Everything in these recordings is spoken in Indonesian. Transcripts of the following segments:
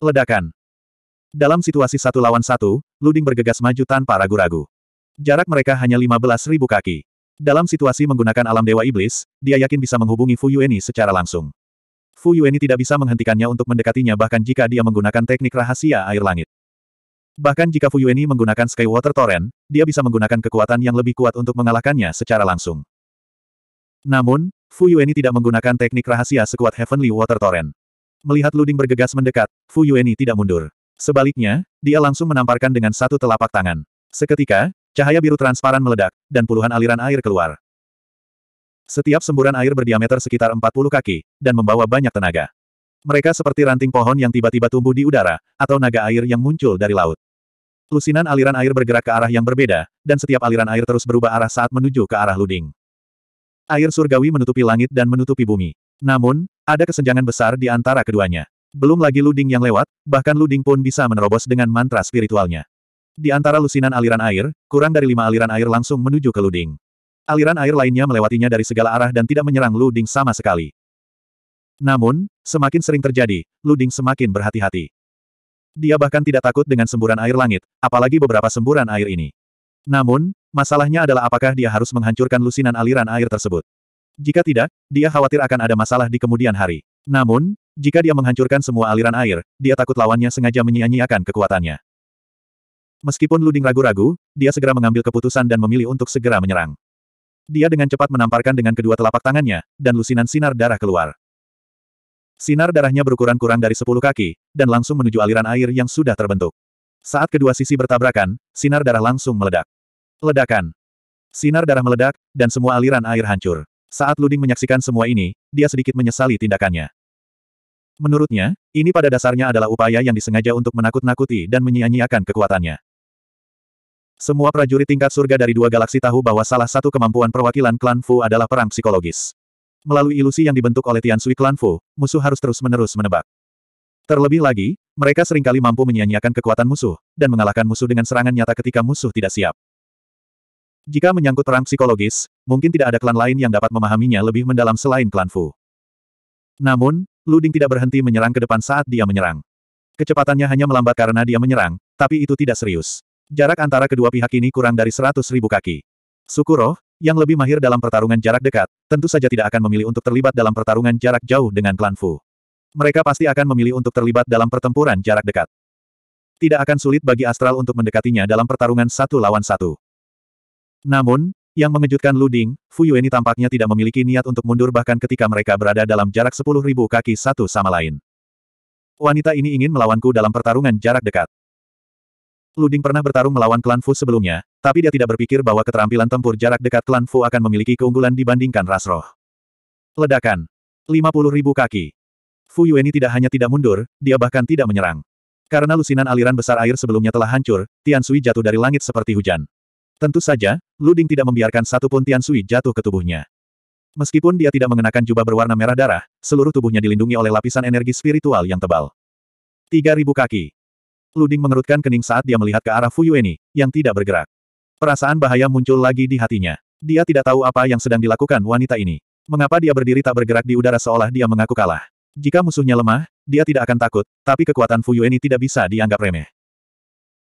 Ledakan. Dalam situasi satu lawan satu, Luding bergegas maju tanpa ragu-ragu. Jarak mereka hanya 15.000 kaki. Dalam situasi menggunakan alam Dewa Iblis, dia yakin bisa menghubungi Fu Yueni secara langsung. Fu Yueni tidak bisa menghentikannya untuk mendekatinya bahkan jika dia menggunakan teknik rahasia air langit. Bahkan jika Fu Yueni menggunakan Skywater Torrent, dia bisa menggunakan kekuatan yang lebih kuat untuk mengalahkannya secara langsung. Namun, Fu Yueni tidak menggunakan teknik rahasia sekuat Heavenly Water Torrent. Melihat Luding bergegas mendekat, Fu Yueni tidak mundur. Sebaliknya, dia langsung menamparkan dengan satu telapak tangan. Seketika, cahaya biru transparan meledak, dan puluhan aliran air keluar. Setiap semburan air berdiameter sekitar 40 kaki, dan membawa banyak tenaga. Mereka seperti ranting pohon yang tiba-tiba tumbuh di udara, atau naga air yang muncul dari laut. Lusinan aliran air bergerak ke arah yang berbeda, dan setiap aliran air terus berubah arah saat menuju ke arah Luding. Air surgawi menutupi langit dan menutupi bumi. Namun, ada kesenjangan besar di antara keduanya. Belum lagi Luding yang lewat, bahkan Luding pun bisa menerobos dengan mantra spiritualnya. Di antara lusinan aliran air, kurang dari lima aliran air langsung menuju ke Luding. Aliran air lainnya melewatinya dari segala arah dan tidak menyerang Luding sama sekali. Namun, semakin sering terjadi, Luding semakin berhati-hati dia bahkan tidak takut dengan semburan air langit, apalagi beberapa semburan air ini. Namun, masalahnya adalah apakah dia harus menghancurkan lusinan aliran air tersebut. Jika tidak, dia khawatir akan ada masalah di kemudian hari. Namun, jika dia menghancurkan semua aliran air, dia takut lawannya sengaja menyia-nyiakan kekuatannya. Meskipun Luding ragu-ragu, dia segera mengambil keputusan dan memilih untuk segera menyerang. Dia dengan cepat menamparkan dengan kedua telapak tangannya, dan lusinan sinar darah keluar. Sinar darahnya berukuran kurang dari 10 kaki, dan langsung menuju aliran air yang sudah terbentuk. Saat kedua sisi bertabrakan, sinar darah langsung meledak. Ledakan. Sinar darah meledak, dan semua aliran air hancur. Saat Luding menyaksikan semua ini, dia sedikit menyesali tindakannya. Menurutnya, ini pada dasarnya adalah upaya yang disengaja untuk menakut-nakuti dan menyia-nyiakan kekuatannya. Semua prajurit tingkat surga dari dua galaksi tahu bahwa salah satu kemampuan perwakilan klan Fu adalah perang psikologis. Melalui ilusi yang dibentuk oleh Tian Sui Klan Fu, musuh harus terus-menerus menebak. Terlebih lagi, mereka seringkali mampu menyia-nyiakan kekuatan musuh, dan mengalahkan musuh dengan serangan nyata ketika musuh tidak siap. Jika menyangkut perang psikologis, mungkin tidak ada klan lain yang dapat memahaminya lebih mendalam selain klan Fu. Namun, Luding tidak berhenti menyerang ke depan saat dia menyerang. Kecepatannya hanya melambat karena dia menyerang, tapi itu tidak serius. Jarak antara kedua pihak ini kurang dari seratus ribu kaki. Sukuro, yang lebih mahir dalam pertarungan jarak dekat, tentu saja tidak akan memilih untuk terlibat dalam pertarungan jarak jauh dengan klan Fu. Mereka pasti akan memilih untuk terlibat dalam pertempuran jarak dekat. Tidak akan sulit bagi Astral untuk mendekatinya dalam pertarungan satu lawan satu. Namun, yang mengejutkan Luding, Fu Yueni tampaknya tidak memiliki niat untuk mundur bahkan ketika mereka berada dalam jarak sepuluh ribu kaki satu sama lain. Wanita ini ingin melawanku dalam pertarungan jarak dekat. Luding pernah bertarung melawan klan Fu sebelumnya, tapi dia tidak berpikir bahwa keterampilan tempur jarak dekat klan Fu akan memiliki keunggulan dibandingkan Ras Roh. Ledakan. 50 ribu kaki. Fu Yueni tidak hanya tidak mundur, dia bahkan tidak menyerang. Karena lusinan aliran besar air sebelumnya telah hancur, Tian Sui jatuh dari langit seperti hujan. Tentu saja, Luding tidak membiarkan satupun Tian Sui jatuh ke tubuhnya. Meskipun dia tidak mengenakan jubah berwarna merah darah, seluruh tubuhnya dilindungi oleh lapisan energi spiritual yang tebal. 3.000 kaki. Luding mengerutkan kening saat dia melihat ke arah Fuyueni, yang tidak bergerak. Perasaan bahaya muncul lagi di hatinya. Dia tidak tahu apa yang sedang dilakukan wanita ini. Mengapa dia berdiri tak bergerak di udara seolah dia mengaku kalah? Jika musuhnya lemah, dia tidak akan takut, tapi kekuatan Fuyueni tidak bisa dianggap remeh.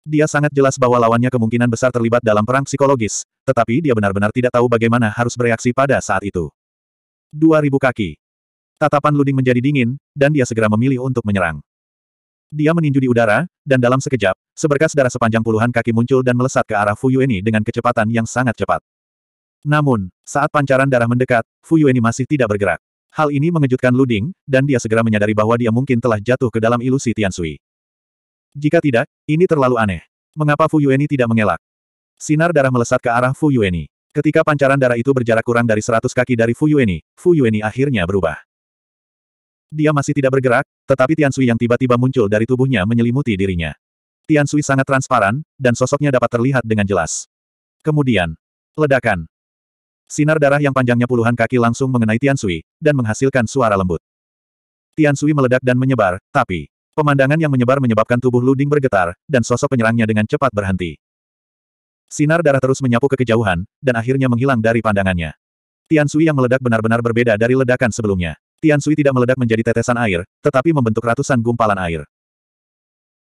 Dia sangat jelas bahwa lawannya kemungkinan besar terlibat dalam perang psikologis, tetapi dia benar-benar tidak tahu bagaimana harus bereaksi pada saat itu. 2000 kaki. Tatapan Luding menjadi dingin, dan dia segera memilih untuk menyerang. Dia meninju di udara, dan dalam sekejap, seberkas darah sepanjang puluhan kaki muncul dan melesat ke arah Fuyueni dengan kecepatan yang sangat cepat. Namun, saat pancaran darah mendekat, Fuyueni masih tidak bergerak. Hal ini mengejutkan Luding, dan dia segera menyadari bahwa dia mungkin telah jatuh ke dalam ilusi Tiansui. Jika tidak, ini terlalu aneh. Mengapa Fuyueni tidak mengelak? Sinar darah melesat ke arah Fuyueni. Ketika pancaran darah itu berjarak kurang dari 100 kaki dari Fuyueni, Fuyueni akhirnya berubah. Dia masih tidak bergerak, tetapi Tian Sui yang tiba-tiba muncul dari tubuhnya menyelimuti dirinya. Tian Sui sangat transparan, dan sosoknya dapat terlihat dengan jelas. Kemudian, ledakan. Sinar darah yang panjangnya puluhan kaki langsung mengenai Tian Sui dan menghasilkan suara lembut. Tian Sui meledak dan menyebar, tapi pemandangan yang menyebar menyebabkan tubuh Luding bergetar, dan sosok penyerangnya dengan cepat berhenti. Sinar darah terus menyapu ke kejauhan, dan akhirnya menghilang dari pandangannya. Tian Sui yang meledak benar-benar berbeda dari ledakan sebelumnya. Tian Sui tidak meledak menjadi tetesan air, tetapi membentuk ratusan gumpalan air.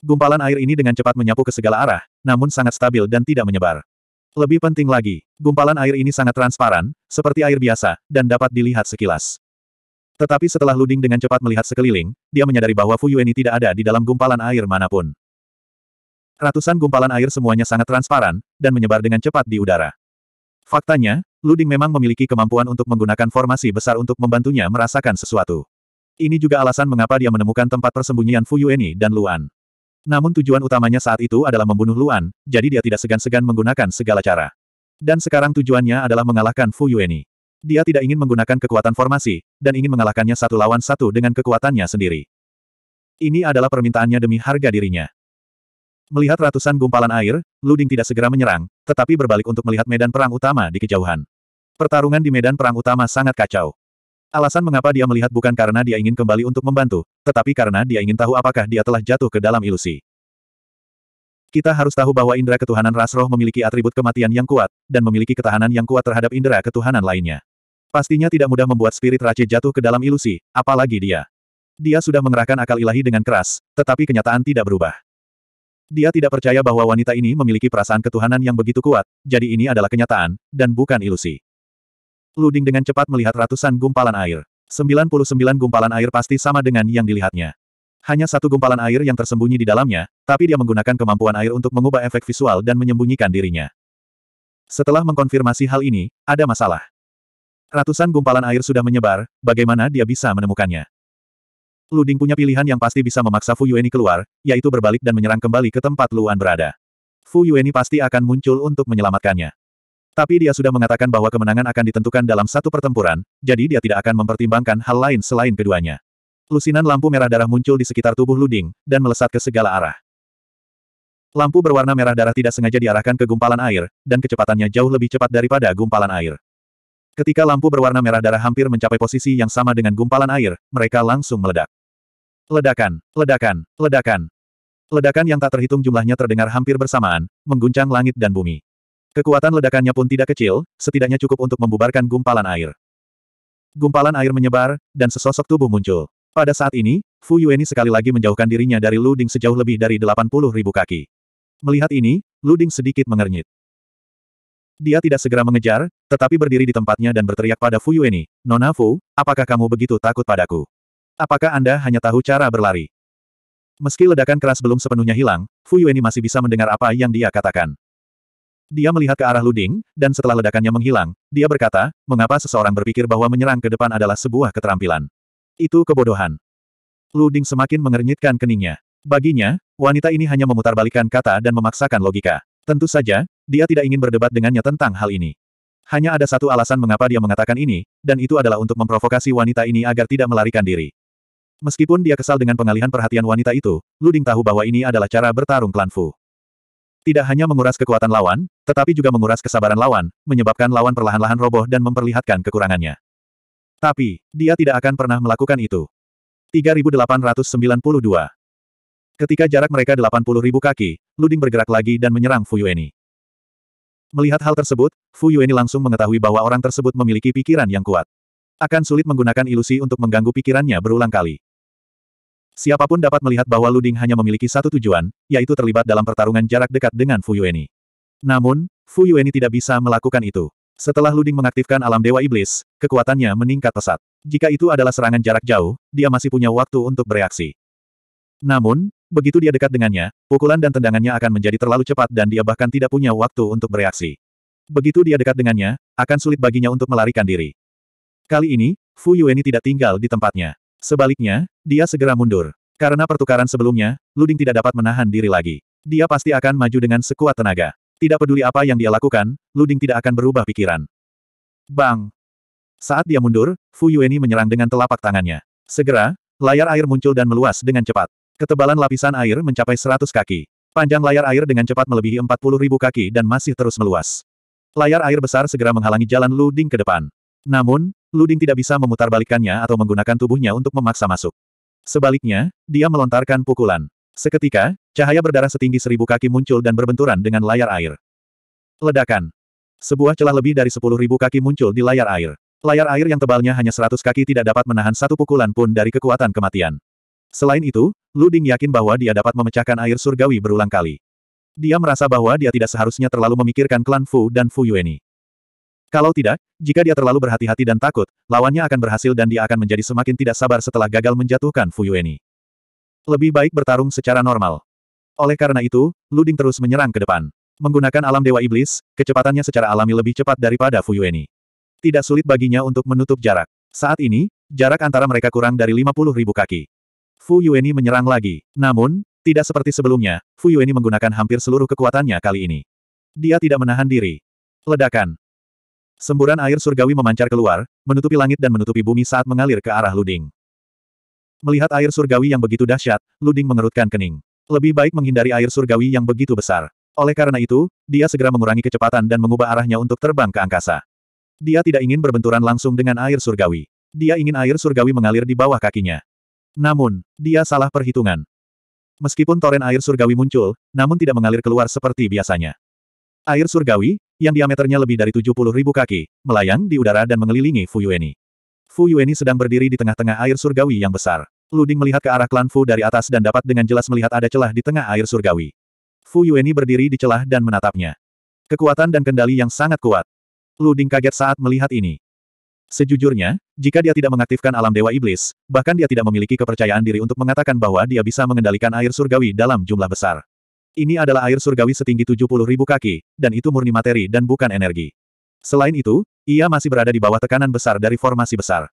Gumpalan air ini dengan cepat menyapu ke segala arah, namun sangat stabil dan tidak menyebar. Lebih penting lagi, gumpalan air ini sangat transparan, seperti air biasa, dan dapat dilihat sekilas. Tetapi setelah Luding dengan cepat melihat sekeliling, dia menyadari bahwa Fu Yueni tidak ada di dalam gumpalan air manapun. Ratusan gumpalan air semuanya sangat transparan, dan menyebar dengan cepat di udara. Faktanya, Luding memang memiliki kemampuan untuk menggunakan formasi besar untuk membantunya merasakan sesuatu. Ini juga alasan mengapa dia menemukan tempat persembunyian Fu Yueni dan Luan. Namun tujuan utamanya saat itu adalah membunuh Luan, jadi dia tidak segan-segan menggunakan segala cara. Dan sekarang tujuannya adalah mengalahkan Fu Yueni. Dia tidak ingin menggunakan kekuatan formasi, dan ingin mengalahkannya satu lawan satu dengan kekuatannya sendiri. Ini adalah permintaannya demi harga dirinya. Melihat ratusan gumpalan air, Luding tidak segera menyerang, tetapi berbalik untuk melihat medan perang utama di kejauhan. Pertarungan di medan perang utama sangat kacau. Alasan mengapa dia melihat bukan karena dia ingin kembali untuk membantu, tetapi karena dia ingin tahu apakah dia telah jatuh ke dalam ilusi. Kita harus tahu bahwa indera ketuhanan Rasroh memiliki atribut kematian yang kuat, dan memiliki ketahanan yang kuat terhadap indera ketuhanan lainnya. Pastinya tidak mudah membuat spirit Rache jatuh ke dalam ilusi, apalagi dia. Dia sudah mengerahkan akal ilahi dengan keras, tetapi kenyataan tidak berubah. Dia tidak percaya bahwa wanita ini memiliki perasaan ketuhanan yang begitu kuat, jadi ini adalah kenyataan, dan bukan ilusi. Luding dengan cepat melihat ratusan gumpalan air. 99 gumpalan air pasti sama dengan yang dilihatnya. Hanya satu gumpalan air yang tersembunyi di dalamnya, tapi dia menggunakan kemampuan air untuk mengubah efek visual dan menyembunyikan dirinya. Setelah mengkonfirmasi hal ini, ada masalah. Ratusan gumpalan air sudah menyebar, bagaimana dia bisa menemukannya? Luding punya pilihan yang pasti bisa memaksa Fu Yueni keluar, yaitu berbalik dan menyerang kembali ke tempat Luan berada. Fu Yueni pasti akan muncul untuk menyelamatkannya. Tapi dia sudah mengatakan bahwa kemenangan akan ditentukan dalam satu pertempuran, jadi dia tidak akan mempertimbangkan hal lain selain keduanya. Lusinan lampu merah darah muncul di sekitar tubuh Luding, dan melesat ke segala arah. Lampu berwarna merah darah tidak sengaja diarahkan ke gumpalan air, dan kecepatannya jauh lebih cepat daripada gumpalan air. Ketika lampu berwarna merah darah hampir mencapai posisi yang sama dengan gumpalan air, mereka langsung meledak. Ledakan, ledakan, ledakan. Ledakan yang tak terhitung jumlahnya terdengar hampir bersamaan, mengguncang langit dan bumi. Kekuatan ledakannya pun tidak kecil, setidaknya cukup untuk membubarkan gumpalan air. Gumpalan air menyebar, dan sesosok tubuh muncul. Pada saat ini, Fu Yueni sekali lagi menjauhkan dirinya dari Lu Ding sejauh lebih dari 80 ribu kaki. Melihat ini, Lu Ding sedikit mengernyit. Dia tidak segera mengejar, tetapi berdiri di tempatnya dan berteriak pada Fu Yueni, Nona Fu, apakah kamu begitu takut padaku? Apakah Anda hanya tahu cara berlari? Meski ledakan keras belum sepenuhnya hilang, Fu Yueni masih bisa mendengar apa yang dia katakan. Dia melihat ke arah Luding, dan setelah ledakannya menghilang, dia berkata, mengapa seseorang berpikir bahwa menyerang ke depan adalah sebuah keterampilan? Itu kebodohan. Luding semakin mengernyitkan keningnya. Baginya, wanita ini hanya memutarbalikkan kata dan memaksakan logika. Tentu saja, dia tidak ingin berdebat dengannya tentang hal ini. Hanya ada satu alasan mengapa dia mengatakan ini, dan itu adalah untuk memprovokasi wanita ini agar tidak melarikan diri. Meskipun dia kesal dengan pengalihan perhatian wanita itu, Luding tahu bahwa ini adalah cara bertarung klan Fu. Tidak hanya menguras kekuatan lawan, tetapi juga menguras kesabaran lawan, menyebabkan lawan perlahan-lahan roboh dan memperlihatkan kekurangannya. Tapi, dia tidak akan pernah melakukan itu. 3892 Ketika jarak mereka 80.000 kaki, Luding bergerak lagi dan menyerang Fu Yueni. Melihat hal tersebut, Fu Yueni langsung mengetahui bahwa orang tersebut memiliki pikiran yang kuat. Akan sulit menggunakan ilusi untuk mengganggu pikirannya berulang kali. Siapapun dapat melihat bahwa Luding hanya memiliki satu tujuan, yaitu terlibat dalam pertarungan jarak dekat dengan Fu Yueni. Namun, Fu Yueni tidak bisa melakukan itu. Setelah Luding mengaktifkan alam Dewa Iblis, kekuatannya meningkat pesat. Jika itu adalah serangan jarak jauh, dia masih punya waktu untuk bereaksi. Namun, begitu dia dekat dengannya, pukulan dan tendangannya akan menjadi terlalu cepat dan dia bahkan tidak punya waktu untuk bereaksi. Begitu dia dekat dengannya, akan sulit baginya untuk melarikan diri. Kali ini, Fu Yueni tidak tinggal di tempatnya. Sebaliknya, dia segera mundur. Karena pertukaran sebelumnya, Luding tidak dapat menahan diri lagi. Dia pasti akan maju dengan sekuat tenaga. Tidak peduli apa yang dia lakukan, Luding tidak akan berubah pikiran. Bang! Saat dia mundur, Fu Yueni menyerang dengan telapak tangannya. Segera, layar air muncul dan meluas dengan cepat. Ketebalan lapisan air mencapai 100 kaki. Panjang layar air dengan cepat melebihi 40 ribu kaki dan masih terus meluas. Layar air besar segera menghalangi jalan Luding ke depan. Namun, Luding tidak bisa memutarbalikkannya atau menggunakan tubuhnya untuk memaksa masuk. Sebaliknya, dia melontarkan pukulan. Seketika, cahaya berdarah setinggi seribu kaki muncul dan berbenturan dengan layar air. Ledakan. Sebuah celah lebih dari sepuluh ribu kaki muncul di layar air. Layar air yang tebalnya hanya seratus kaki tidak dapat menahan satu pukulan pun dari kekuatan kematian. Selain itu, Luding yakin bahwa dia dapat memecahkan air surgawi berulang kali. Dia merasa bahwa dia tidak seharusnya terlalu memikirkan klan Fu dan Fu Yueni. Kalau tidak, jika dia terlalu berhati-hati dan takut, lawannya akan berhasil dan dia akan menjadi semakin tidak sabar setelah gagal menjatuhkan Fuyueni. Lebih baik bertarung secara normal. Oleh karena itu, Luding terus menyerang ke depan. Menggunakan alam Dewa Iblis, kecepatannya secara alami lebih cepat daripada Fuyueni. Tidak sulit baginya untuk menutup jarak. Saat ini, jarak antara mereka kurang dari 50 ribu kaki. Fu Yueni menyerang lagi. Namun, tidak seperti sebelumnya, Fu Yueni menggunakan hampir seluruh kekuatannya kali ini. Dia tidak menahan diri. Ledakan. Semburan air surgawi memancar keluar, menutupi langit dan menutupi bumi saat mengalir ke arah Luding. Melihat air surgawi yang begitu dahsyat, Luding mengerutkan kening. Lebih baik menghindari air surgawi yang begitu besar. Oleh karena itu, dia segera mengurangi kecepatan dan mengubah arahnya untuk terbang ke angkasa. Dia tidak ingin berbenturan langsung dengan air surgawi. Dia ingin air surgawi mengalir di bawah kakinya. Namun, dia salah perhitungan. Meskipun toren air surgawi muncul, namun tidak mengalir keluar seperti biasanya. Air surgawi, yang diameternya lebih dari puluh ribu kaki, melayang di udara dan mengelilingi Fu Yueni. Fu Yueni sedang berdiri di tengah-tengah air surgawi yang besar. Luding melihat ke arah klan Fu dari atas dan dapat dengan jelas melihat ada celah di tengah air surgawi. Fu Yueni berdiri di celah dan menatapnya. Kekuatan dan kendali yang sangat kuat. Luding kaget saat melihat ini. Sejujurnya, jika dia tidak mengaktifkan alam dewa iblis, bahkan dia tidak memiliki kepercayaan diri untuk mengatakan bahwa dia bisa mengendalikan air surgawi dalam jumlah besar. Ini adalah air surgawi setinggi puluh ribu kaki, dan itu murni materi dan bukan energi. Selain itu, ia masih berada di bawah tekanan besar dari formasi besar.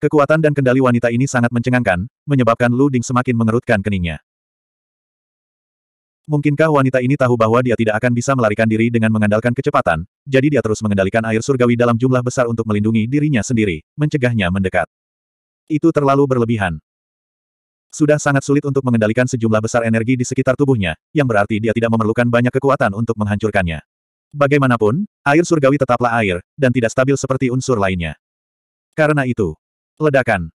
Kekuatan dan kendali wanita ini sangat mencengangkan, menyebabkan Lu Ding semakin mengerutkan keningnya. Mungkinkah wanita ini tahu bahwa dia tidak akan bisa melarikan diri dengan mengandalkan kecepatan, jadi dia terus mengendalikan air surgawi dalam jumlah besar untuk melindungi dirinya sendiri, mencegahnya mendekat. Itu terlalu berlebihan. Sudah sangat sulit untuk mengendalikan sejumlah besar energi di sekitar tubuhnya, yang berarti dia tidak memerlukan banyak kekuatan untuk menghancurkannya. Bagaimanapun, air surgawi tetaplah air, dan tidak stabil seperti unsur lainnya. Karena itu, ledakan.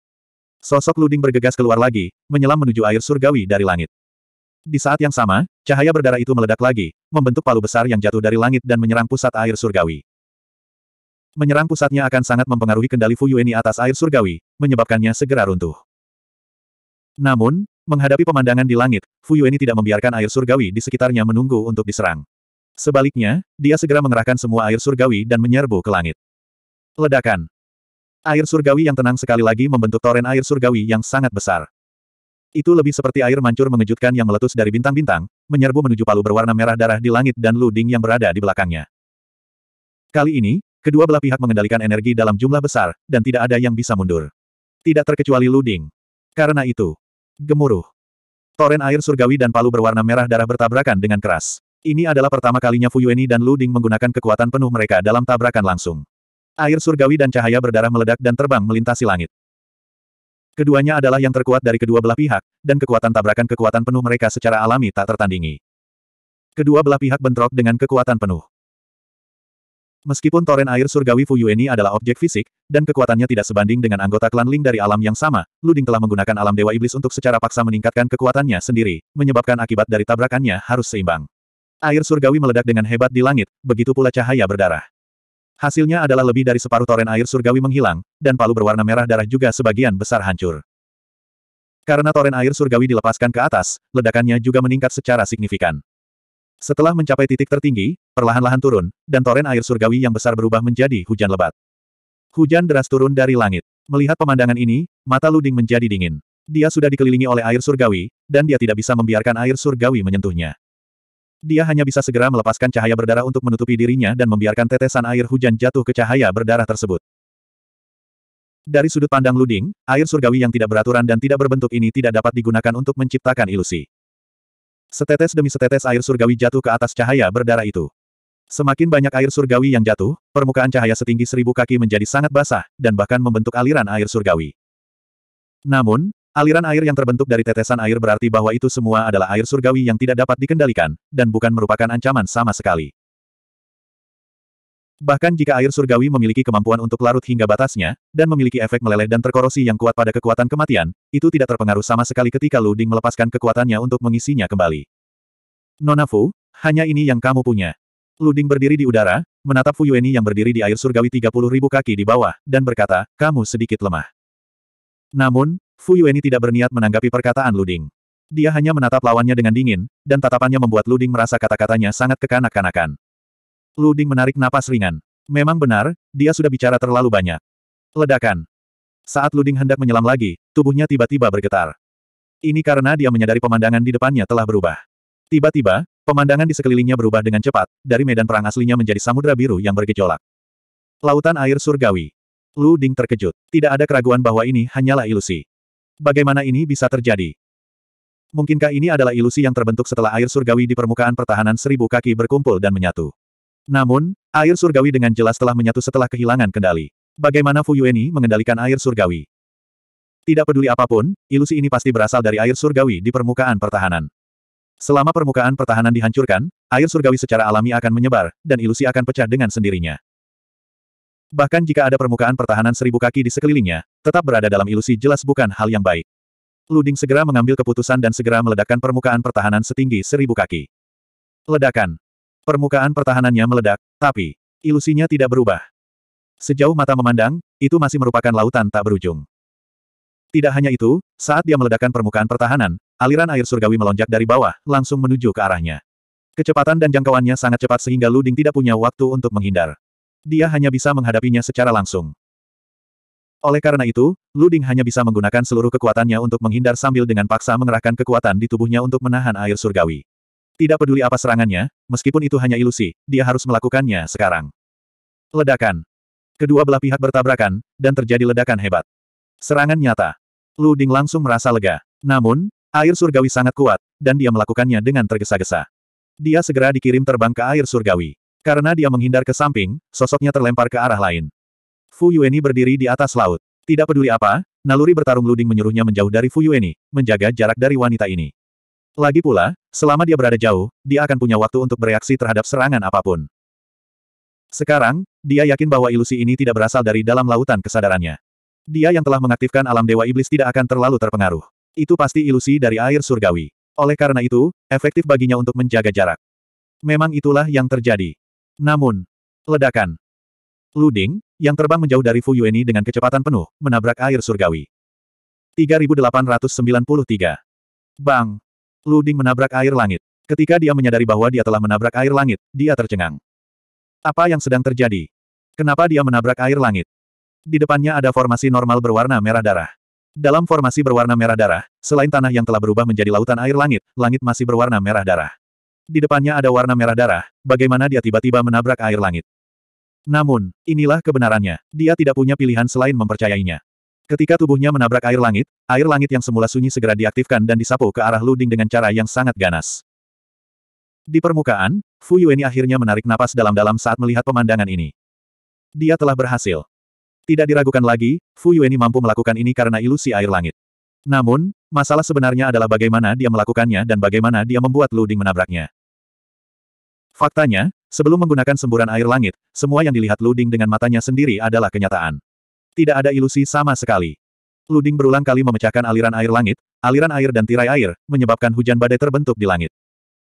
Sosok Luding bergegas keluar lagi, menyelam menuju air surgawi dari langit. Di saat yang sama, cahaya berdarah itu meledak lagi, membentuk palu besar yang jatuh dari langit dan menyerang pusat air surgawi. Menyerang pusatnya akan sangat mempengaruhi kendali Fuyueni atas air surgawi, menyebabkannya segera runtuh. Namun, menghadapi pemandangan di langit, ini tidak membiarkan air surgawi di sekitarnya menunggu untuk diserang. Sebaliknya, dia segera mengerahkan semua air surgawi dan menyerbu ke langit. Ledakan. Air surgawi yang tenang sekali lagi membentuk toren air surgawi yang sangat besar. Itu lebih seperti air mancur mengejutkan yang meletus dari bintang-bintang, menyerbu menuju palu berwarna merah darah di langit dan Luding yang berada di belakangnya. Kali ini, kedua belah pihak mengendalikan energi dalam jumlah besar, dan tidak ada yang bisa mundur. Tidak terkecuali Luding. Karena itu, Gemuruh. Toren air surgawi dan palu berwarna merah darah bertabrakan dengan keras. Ini adalah pertama kalinya Fu Yueni dan Lu Ding menggunakan kekuatan penuh mereka dalam tabrakan langsung. Air surgawi dan cahaya berdarah meledak dan terbang melintasi langit. Keduanya adalah yang terkuat dari kedua belah pihak, dan kekuatan tabrakan kekuatan penuh mereka secara alami tak tertandingi. Kedua belah pihak bentrok dengan kekuatan penuh. Meskipun toren air surgawi Fu Yueni adalah objek fisik, dan kekuatannya tidak sebanding dengan anggota klan Ling dari alam yang sama, Luding telah menggunakan alam Dewa Iblis untuk secara paksa meningkatkan kekuatannya sendiri, menyebabkan akibat dari tabrakannya harus seimbang. Air surgawi meledak dengan hebat di langit, begitu pula cahaya berdarah. Hasilnya adalah lebih dari separuh toren air surgawi menghilang, dan palu berwarna merah darah juga sebagian besar hancur. Karena toren air surgawi dilepaskan ke atas, ledakannya juga meningkat secara signifikan. Setelah mencapai titik tertinggi, perlahan-lahan turun, dan toren air surgawi yang besar berubah menjadi hujan lebat. Hujan deras turun dari langit. Melihat pemandangan ini, mata Luding menjadi dingin. Dia sudah dikelilingi oleh air surgawi, dan dia tidak bisa membiarkan air surgawi menyentuhnya. Dia hanya bisa segera melepaskan cahaya berdarah untuk menutupi dirinya dan membiarkan tetesan air hujan jatuh ke cahaya berdarah tersebut. Dari sudut pandang Luding, air surgawi yang tidak beraturan dan tidak berbentuk ini tidak dapat digunakan untuk menciptakan ilusi. Setetes demi setetes air surgawi jatuh ke atas cahaya berdarah itu. Semakin banyak air surgawi yang jatuh, permukaan cahaya setinggi seribu kaki menjadi sangat basah, dan bahkan membentuk aliran air surgawi. Namun, aliran air yang terbentuk dari tetesan air berarti bahwa itu semua adalah air surgawi yang tidak dapat dikendalikan, dan bukan merupakan ancaman sama sekali. Bahkan jika air surgawi memiliki kemampuan untuk larut hingga batasnya, dan memiliki efek meleleh dan terkorosi yang kuat pada kekuatan kematian, itu tidak terpengaruh sama sekali ketika Lu Ding melepaskan kekuatannya untuk mengisinya kembali. Nonafu, hanya ini yang kamu punya. Lu Ding berdiri di udara, menatap Fu Yueni yang berdiri di air surgawi 30 ribu kaki di bawah, dan berkata, kamu sedikit lemah. Namun, Fu Yueni tidak berniat menanggapi perkataan Lu Ding. Dia hanya menatap lawannya dengan dingin, dan tatapannya membuat Luding merasa kata-katanya sangat kekanak-kanakan. Luding menarik napas ringan. Memang benar, dia sudah bicara terlalu banyak. Ledakan. Saat Luding hendak menyelam lagi, tubuhnya tiba-tiba bergetar. Ini karena dia menyadari pemandangan di depannya telah berubah. Tiba-tiba, pemandangan di sekelilingnya berubah dengan cepat, dari medan perang aslinya menjadi samudera biru yang bergejolak. Lautan air surgawi. Luding terkejut. Tidak ada keraguan bahwa ini hanyalah ilusi. Bagaimana ini bisa terjadi? Mungkinkah ini adalah ilusi yang terbentuk setelah air surgawi di permukaan pertahanan seribu kaki berkumpul dan menyatu? Namun, air surgawi dengan jelas telah menyatu setelah kehilangan kendali. Bagaimana Fu Yueni mengendalikan air surgawi? Tidak peduli apapun, ilusi ini pasti berasal dari air surgawi di permukaan pertahanan. Selama permukaan pertahanan dihancurkan, air surgawi secara alami akan menyebar, dan ilusi akan pecah dengan sendirinya. Bahkan jika ada permukaan pertahanan seribu kaki di sekelilingnya, tetap berada dalam ilusi jelas bukan hal yang baik. Luding segera mengambil keputusan dan segera meledakkan permukaan pertahanan setinggi seribu kaki. Ledakan. Permukaan pertahanannya meledak, tapi ilusinya tidak berubah. Sejauh mata memandang, itu masih merupakan lautan tak berujung. Tidak hanya itu, saat dia meledakkan permukaan pertahanan, aliran air surgawi melonjak dari bawah, langsung menuju ke arahnya. Kecepatan dan jangkauannya sangat cepat sehingga Luding tidak punya waktu untuk menghindar. Dia hanya bisa menghadapinya secara langsung. Oleh karena itu, Luding hanya bisa menggunakan seluruh kekuatannya untuk menghindar sambil dengan paksa mengerahkan kekuatan di tubuhnya untuk menahan air surgawi. Tidak peduli apa serangannya, meskipun itu hanya ilusi, dia harus melakukannya sekarang. Ledakan. Kedua belah pihak bertabrakan, dan terjadi ledakan hebat. Serangan nyata. Lu Ding langsung merasa lega. Namun, air surgawi sangat kuat, dan dia melakukannya dengan tergesa-gesa. Dia segera dikirim terbang ke air surgawi. Karena dia menghindar ke samping, sosoknya terlempar ke arah lain. Fu Yueni berdiri di atas laut. Tidak peduli apa, naluri bertarung Luding menyuruhnya menjauh dari Fu Yueni, menjaga jarak dari wanita ini. Lagi pula, selama dia berada jauh, dia akan punya waktu untuk bereaksi terhadap serangan apapun. Sekarang, dia yakin bahwa ilusi ini tidak berasal dari dalam lautan kesadarannya. Dia yang telah mengaktifkan alam dewa iblis tidak akan terlalu terpengaruh. Itu pasti ilusi dari air surgawi. Oleh karena itu, efektif baginya untuk menjaga jarak. Memang itulah yang terjadi. Namun, ledakan. Luding, yang terbang menjauh dari Fu Yueni dengan kecepatan penuh, menabrak air surgawi. 3893. Bang! Luding menabrak air langit. Ketika dia menyadari bahwa dia telah menabrak air langit, dia tercengang. Apa yang sedang terjadi? Kenapa dia menabrak air langit? Di depannya ada formasi normal berwarna merah darah. Dalam formasi berwarna merah darah, selain tanah yang telah berubah menjadi lautan air langit, langit masih berwarna merah darah. Di depannya ada warna merah darah, bagaimana dia tiba-tiba menabrak air langit. Namun, inilah kebenarannya, dia tidak punya pilihan selain mempercayainya. Ketika tubuhnya menabrak air langit, air langit yang semula sunyi segera diaktifkan dan disapu ke arah Luding dengan cara yang sangat ganas. Di permukaan, Fu Yueni akhirnya menarik napas dalam-dalam saat melihat pemandangan ini. Dia telah berhasil. Tidak diragukan lagi, Fu Yueni mampu melakukan ini karena ilusi air langit. Namun, masalah sebenarnya adalah bagaimana dia melakukannya dan bagaimana dia membuat Luding menabraknya. Faktanya, sebelum menggunakan semburan air langit, semua yang dilihat Luding dengan matanya sendiri adalah kenyataan. Tidak ada ilusi sama sekali. Luding berulang kali memecahkan aliran air langit, aliran air dan tirai air, menyebabkan hujan badai terbentuk di langit.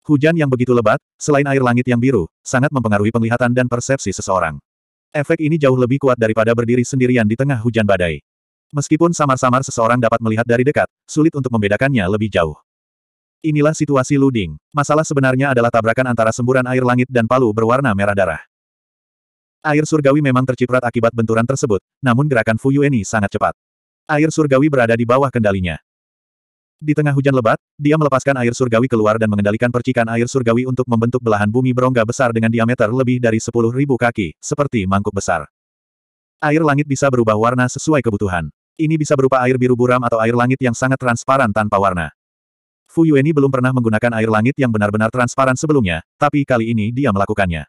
Hujan yang begitu lebat, selain air langit yang biru, sangat mempengaruhi penglihatan dan persepsi seseorang. Efek ini jauh lebih kuat daripada berdiri sendirian di tengah hujan badai. Meskipun samar-samar seseorang dapat melihat dari dekat, sulit untuk membedakannya lebih jauh. Inilah situasi Luding. Masalah sebenarnya adalah tabrakan antara semburan air langit dan palu berwarna merah darah. Air surgawi memang terciprat akibat benturan tersebut, namun gerakan Fu Fuyueni sangat cepat. Air surgawi berada di bawah kendalinya. Di tengah hujan lebat, dia melepaskan air surgawi keluar dan mengendalikan percikan air surgawi untuk membentuk belahan bumi berongga besar dengan diameter lebih dari 10.000 kaki, seperti mangkuk besar. Air langit bisa berubah warna sesuai kebutuhan. Ini bisa berupa air biru buram atau air langit yang sangat transparan tanpa warna. Fu Yueni belum pernah menggunakan air langit yang benar-benar transparan sebelumnya, tapi kali ini dia melakukannya.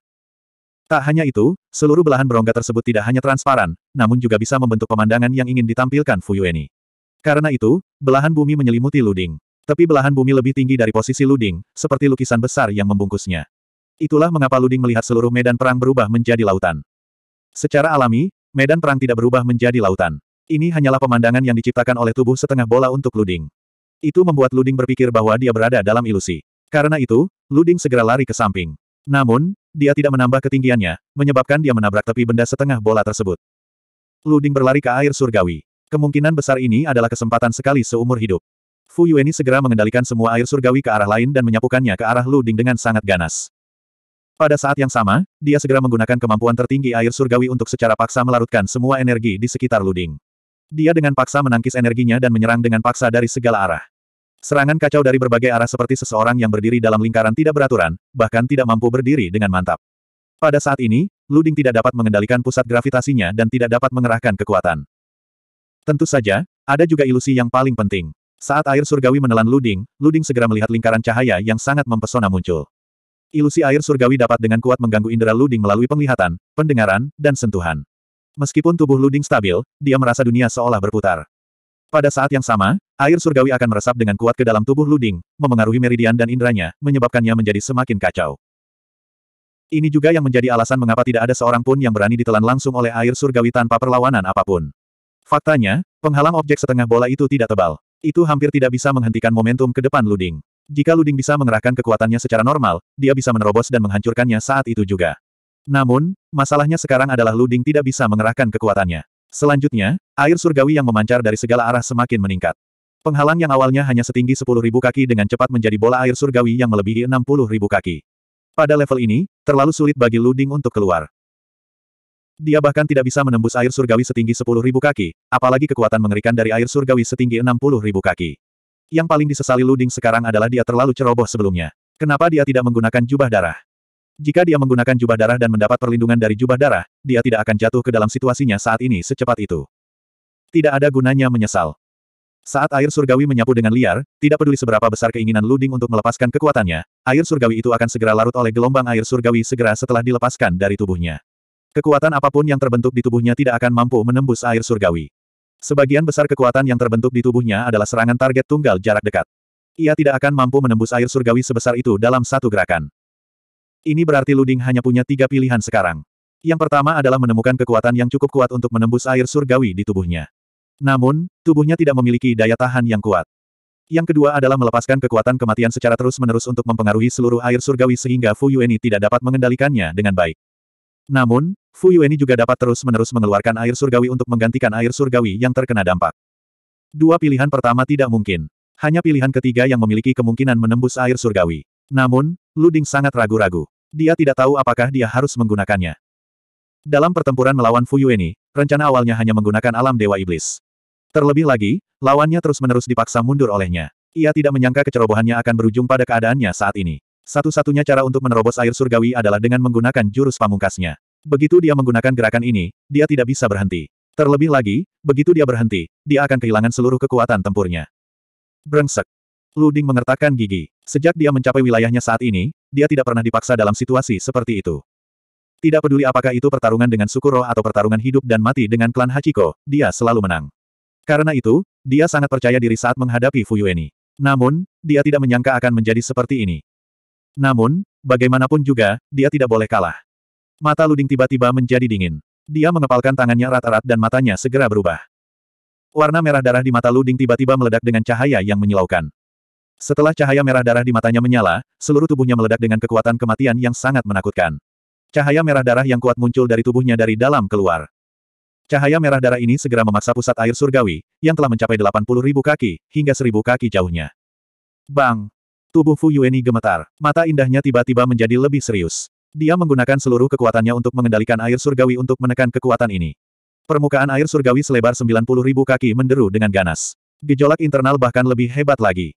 Tak hanya itu, seluruh belahan berongga tersebut tidak hanya transparan, namun juga bisa membentuk pemandangan yang ingin ditampilkan Fu Fuyueni. Karena itu, belahan bumi menyelimuti Luding. Tapi belahan bumi lebih tinggi dari posisi Luding, seperti lukisan besar yang membungkusnya. Itulah mengapa Luding melihat seluruh medan perang berubah menjadi lautan. Secara alami, medan perang tidak berubah menjadi lautan. Ini hanyalah pemandangan yang diciptakan oleh tubuh setengah bola untuk Luding. Itu membuat Luding berpikir bahwa dia berada dalam ilusi. Karena itu, Luding segera lari ke samping. Namun, dia tidak menambah ketinggiannya, menyebabkan dia menabrak tepi benda setengah bola tersebut. Luding berlari ke air surgawi. Kemungkinan besar ini adalah kesempatan sekali seumur hidup. Fu Yueni segera mengendalikan semua air surgawi ke arah lain dan menyapukannya ke arah Luding dengan sangat ganas. Pada saat yang sama, dia segera menggunakan kemampuan tertinggi air surgawi untuk secara paksa melarutkan semua energi di sekitar Luding. Dia dengan paksa menangkis energinya dan menyerang dengan paksa dari segala arah. Serangan kacau dari berbagai arah seperti seseorang yang berdiri dalam lingkaran tidak beraturan, bahkan tidak mampu berdiri dengan mantap. Pada saat ini, Luding tidak dapat mengendalikan pusat gravitasinya dan tidak dapat mengerahkan kekuatan. Tentu saja, ada juga ilusi yang paling penting. Saat air surgawi menelan Luding, Luding segera melihat lingkaran cahaya yang sangat mempesona muncul. Ilusi air surgawi dapat dengan kuat mengganggu indera Luding melalui penglihatan, pendengaran, dan sentuhan. Meskipun tubuh Luding stabil, dia merasa dunia seolah berputar. Pada saat yang sama, Air surgawi akan meresap dengan kuat ke dalam tubuh Luding, memengaruhi meridian dan indranya, menyebabkannya menjadi semakin kacau. Ini juga yang menjadi alasan mengapa tidak ada seorang pun yang berani ditelan langsung oleh air surgawi tanpa perlawanan apapun. Faktanya, penghalang objek setengah bola itu tidak tebal. Itu hampir tidak bisa menghentikan momentum ke depan Luding. Jika Luding bisa mengerahkan kekuatannya secara normal, dia bisa menerobos dan menghancurkannya saat itu juga. Namun, masalahnya sekarang adalah Luding tidak bisa mengerahkan kekuatannya. Selanjutnya, air surgawi yang memancar dari segala arah semakin meningkat. Penghalang yang awalnya hanya setinggi 10.000 kaki dengan cepat menjadi bola air surgawi yang melebihi 60.000 kaki. Pada level ini, terlalu sulit bagi Luding untuk keluar. Dia bahkan tidak bisa menembus air surgawi setinggi 10.000 kaki, apalagi kekuatan mengerikan dari air surgawi setinggi 60.000 kaki. Yang paling disesali Luding sekarang adalah dia terlalu ceroboh sebelumnya. Kenapa dia tidak menggunakan jubah darah? Jika dia menggunakan jubah darah dan mendapat perlindungan dari jubah darah, dia tidak akan jatuh ke dalam situasinya saat ini secepat itu. Tidak ada gunanya menyesal. Saat air surgawi menyapu dengan liar, tidak peduli seberapa besar keinginan Luding untuk melepaskan kekuatannya, air surgawi itu akan segera larut oleh gelombang air surgawi segera setelah dilepaskan dari tubuhnya. Kekuatan apapun yang terbentuk di tubuhnya tidak akan mampu menembus air surgawi. Sebagian besar kekuatan yang terbentuk di tubuhnya adalah serangan target tunggal jarak dekat. Ia tidak akan mampu menembus air surgawi sebesar itu dalam satu gerakan. Ini berarti Luding hanya punya tiga pilihan sekarang. Yang pertama adalah menemukan kekuatan yang cukup kuat untuk menembus air surgawi di tubuhnya. Namun, tubuhnya tidak memiliki daya tahan yang kuat. Yang kedua adalah melepaskan kekuatan kematian secara terus-menerus untuk mempengaruhi seluruh air surgawi sehingga Fu Yueni tidak dapat mengendalikannya dengan baik. Namun, Fu Yueni juga dapat terus-menerus mengeluarkan air surgawi untuk menggantikan air surgawi yang terkena dampak. Dua pilihan pertama tidak mungkin. Hanya pilihan ketiga yang memiliki kemungkinan menembus air surgawi. Namun, Luding sangat ragu-ragu. Dia tidak tahu apakah dia harus menggunakannya. Dalam pertempuran melawan Fu Yueni, rencana awalnya hanya menggunakan alam Dewa Iblis. Terlebih lagi, lawannya terus-menerus dipaksa mundur olehnya. Ia tidak menyangka kecerobohannya akan berujung pada keadaannya saat ini. Satu-satunya cara untuk menerobos air surgawi adalah dengan menggunakan jurus pamungkasnya. Begitu dia menggunakan gerakan ini, dia tidak bisa berhenti. Terlebih lagi, begitu dia berhenti, dia akan kehilangan seluruh kekuatan tempurnya. Brengsek. Luding mengertakkan gigi. Sejak dia mencapai wilayahnya saat ini, dia tidak pernah dipaksa dalam situasi seperti itu. Tidak peduli apakah itu pertarungan dengan Sukuro atau pertarungan hidup dan mati dengan klan Hachiko, dia selalu menang. Karena itu, dia sangat percaya diri saat menghadapi Fu Yueni. Namun, dia tidak menyangka akan menjadi seperti ini. Namun, bagaimanapun juga, dia tidak boleh kalah. Mata Luding tiba-tiba menjadi dingin. Dia mengepalkan tangannya rata rat dan matanya segera berubah. Warna merah darah di mata Luding tiba-tiba meledak dengan cahaya yang menyilaukan. Setelah cahaya merah darah di matanya menyala, seluruh tubuhnya meledak dengan kekuatan kematian yang sangat menakutkan. Cahaya merah darah yang kuat muncul dari tubuhnya dari dalam keluar. Cahaya merah darah ini segera memaksa pusat air surgawi, yang telah mencapai 80 ribu kaki, hingga seribu kaki jauhnya. Bang! Tubuh Fu Yueni gemetar, mata indahnya tiba-tiba menjadi lebih serius. Dia menggunakan seluruh kekuatannya untuk mengendalikan air surgawi untuk menekan kekuatan ini. Permukaan air surgawi selebar 90 ribu kaki menderu dengan ganas. Gejolak internal bahkan lebih hebat lagi.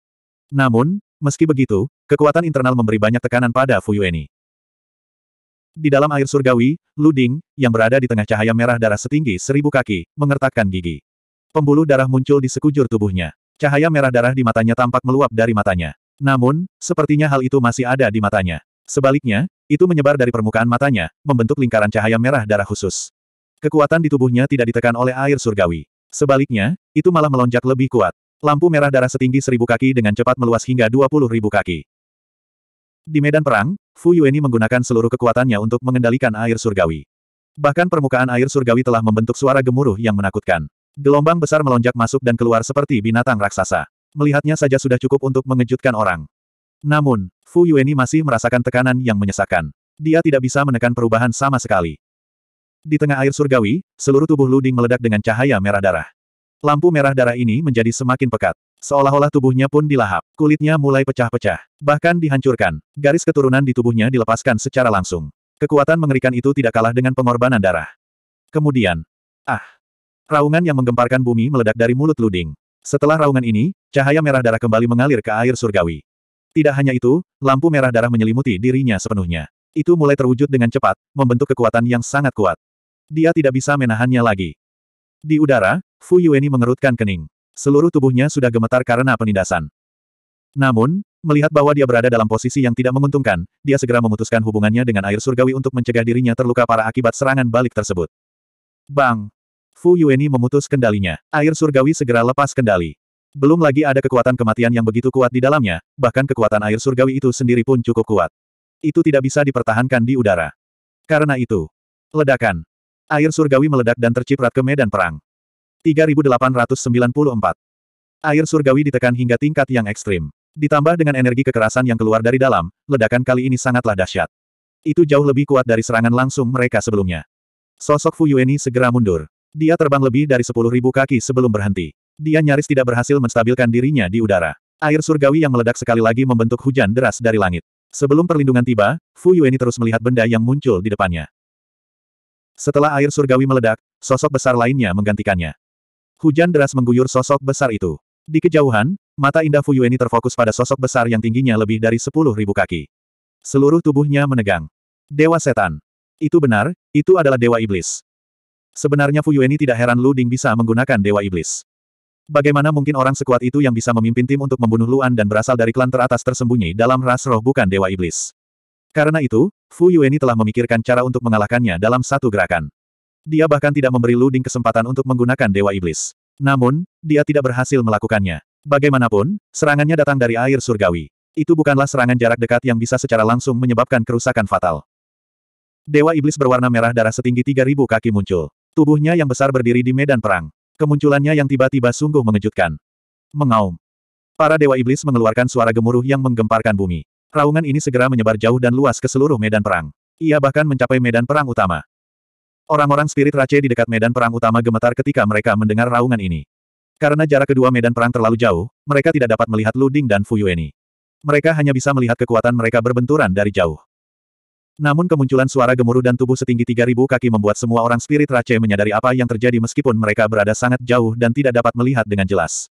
Namun, meski begitu, kekuatan internal memberi banyak tekanan pada Fu Yueni. Di dalam air surgawi, Luding, yang berada di tengah cahaya merah darah setinggi seribu kaki, mengertakkan gigi. Pembuluh darah muncul di sekujur tubuhnya. Cahaya merah darah di matanya tampak meluap dari matanya. Namun, sepertinya hal itu masih ada di matanya. Sebaliknya, itu menyebar dari permukaan matanya, membentuk lingkaran cahaya merah darah khusus. Kekuatan di tubuhnya tidak ditekan oleh air surgawi. Sebaliknya, itu malah melonjak lebih kuat. Lampu merah darah setinggi seribu kaki dengan cepat meluas hingga dua puluh ribu kaki. Di medan perang, Fu Yueni menggunakan seluruh kekuatannya untuk mengendalikan air surgawi. Bahkan permukaan air surgawi telah membentuk suara gemuruh yang menakutkan. Gelombang besar melonjak masuk dan keluar seperti binatang raksasa. Melihatnya saja sudah cukup untuk mengejutkan orang. Namun, Fu Yueni masih merasakan tekanan yang menyesakkan. Dia tidak bisa menekan perubahan sama sekali. Di tengah air surgawi, seluruh tubuh Luding meledak dengan cahaya merah darah. Lampu merah darah ini menjadi semakin pekat. Seolah-olah tubuhnya pun dilahap, kulitnya mulai pecah-pecah, bahkan dihancurkan. Garis keturunan di tubuhnya dilepaskan secara langsung. Kekuatan mengerikan itu tidak kalah dengan pengorbanan darah. Kemudian, ah, raungan yang menggemparkan bumi meledak dari mulut Luding. Setelah raungan ini, cahaya merah darah kembali mengalir ke air surgawi. Tidak hanya itu, lampu merah darah menyelimuti dirinya sepenuhnya. Itu mulai terwujud dengan cepat, membentuk kekuatan yang sangat kuat. Dia tidak bisa menahannya lagi. Di udara, Fu Yueni mengerutkan kening. Seluruh tubuhnya sudah gemetar karena penindasan. Namun, melihat bahwa dia berada dalam posisi yang tidak menguntungkan, dia segera memutuskan hubungannya dengan air surgawi untuk mencegah dirinya terluka parah akibat serangan balik tersebut. Bang! Fu Yueni memutus kendalinya. Air surgawi segera lepas kendali. Belum lagi ada kekuatan kematian yang begitu kuat di dalamnya, bahkan kekuatan air surgawi itu sendiri pun cukup kuat. Itu tidak bisa dipertahankan di udara. Karena itu, ledakan. Air surgawi meledak dan terciprat ke medan perang. 3894. Air surgawi ditekan hingga tingkat yang ekstrim. Ditambah dengan energi kekerasan yang keluar dari dalam, ledakan kali ini sangatlah dahsyat. Itu jauh lebih kuat dari serangan langsung mereka sebelumnya. Sosok Fu Fuyueni segera mundur. Dia terbang lebih dari 10.000 kaki sebelum berhenti. Dia nyaris tidak berhasil menstabilkan dirinya di udara. Air surgawi yang meledak sekali lagi membentuk hujan deras dari langit. Sebelum perlindungan tiba, Fu Fuyueni terus melihat benda yang muncul di depannya. Setelah air surgawi meledak, sosok besar lainnya menggantikannya. Hujan deras mengguyur sosok besar itu. Di kejauhan, mata indah Fuyueni terfokus pada sosok besar yang tingginya lebih dari sepuluh ribu kaki. Seluruh tubuhnya menegang. Dewa setan. Itu benar, itu adalah dewa iblis. Sebenarnya Fuyueni tidak heran Lu Ding bisa menggunakan dewa iblis. Bagaimana mungkin orang sekuat itu yang bisa memimpin tim untuk membunuh Luan dan berasal dari klan teratas tersembunyi dalam ras roh bukan dewa iblis. Karena itu, Fu Yueni telah memikirkan cara untuk mengalahkannya dalam satu gerakan. Dia bahkan tidak memberi Luding kesempatan untuk menggunakan Dewa Iblis. Namun, dia tidak berhasil melakukannya. Bagaimanapun, serangannya datang dari air surgawi. Itu bukanlah serangan jarak dekat yang bisa secara langsung menyebabkan kerusakan fatal. Dewa Iblis berwarna merah darah setinggi 3000 kaki muncul. Tubuhnya yang besar berdiri di medan perang. Kemunculannya yang tiba-tiba sungguh mengejutkan. Mengaum. Para Dewa Iblis mengeluarkan suara gemuruh yang menggemparkan bumi. Raungan ini segera menyebar jauh dan luas ke seluruh medan perang. Ia bahkan mencapai medan perang utama. Orang-orang spirit race di dekat medan perang utama gemetar ketika mereka mendengar raungan ini. Karena jarak kedua medan perang terlalu jauh, mereka tidak dapat melihat Luding dan Fuyueni. Mereka hanya bisa melihat kekuatan mereka berbenturan dari jauh. Namun kemunculan suara gemuruh dan tubuh setinggi 3000 kaki membuat semua orang spirit race menyadari apa yang terjadi meskipun mereka berada sangat jauh dan tidak dapat melihat dengan jelas.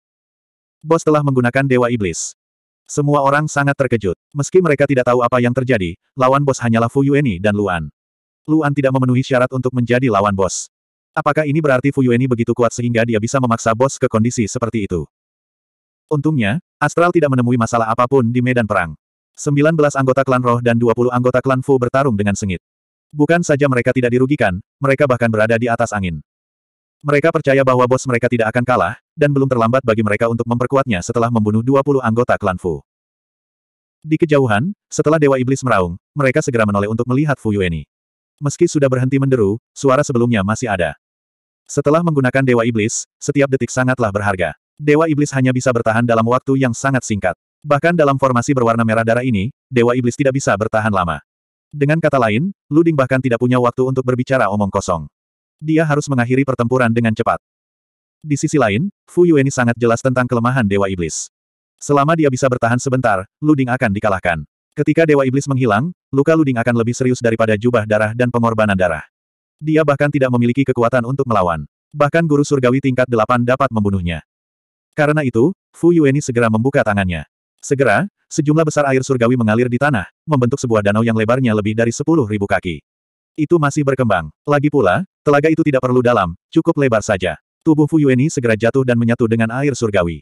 Bos telah menggunakan Dewa Iblis. Semua orang sangat terkejut. Meski mereka tidak tahu apa yang terjadi, lawan bos hanyalah Fu Yueni dan Luan. Luan tidak memenuhi syarat untuk menjadi lawan bos. Apakah ini berarti Fuyueni begitu kuat sehingga dia bisa memaksa bos ke kondisi seperti itu? Untungnya, Astral tidak menemui masalah apapun di medan perang. 19 anggota klan roh dan 20 anggota klan Fu bertarung dengan sengit. Bukan saja mereka tidak dirugikan, mereka bahkan berada di atas angin. Mereka percaya bahwa bos mereka tidak akan kalah, dan belum terlambat bagi mereka untuk memperkuatnya setelah membunuh 20 anggota klan Fu. Di kejauhan, setelah Dewa Iblis meraung, mereka segera menoleh untuk melihat Fu Yueni. Meski sudah berhenti menderu, suara sebelumnya masih ada. Setelah menggunakan Dewa Iblis, setiap detik sangatlah berharga. Dewa Iblis hanya bisa bertahan dalam waktu yang sangat singkat. Bahkan dalam formasi berwarna merah darah ini, Dewa Iblis tidak bisa bertahan lama. Dengan kata lain, Luding bahkan tidak punya waktu untuk berbicara omong kosong. Dia harus mengakhiri pertempuran dengan cepat. Di sisi lain, Fu Yueni sangat jelas tentang kelemahan Dewa Iblis. Selama dia bisa bertahan sebentar, Luding akan dikalahkan. Ketika Dewa Iblis menghilang, luka Luding akan lebih serius daripada jubah darah dan pengorbanan darah. Dia bahkan tidak memiliki kekuatan untuk melawan. Bahkan guru surgawi tingkat delapan dapat membunuhnya. Karena itu, Fu Yueni segera membuka tangannya. Segera, sejumlah besar air surgawi mengalir di tanah, membentuk sebuah danau yang lebarnya lebih dari sepuluh ribu kaki. Itu masih berkembang. Lagi pula, telaga itu tidak perlu dalam, cukup lebar saja. Tubuh Fu Yueni segera jatuh dan menyatu dengan air surgawi.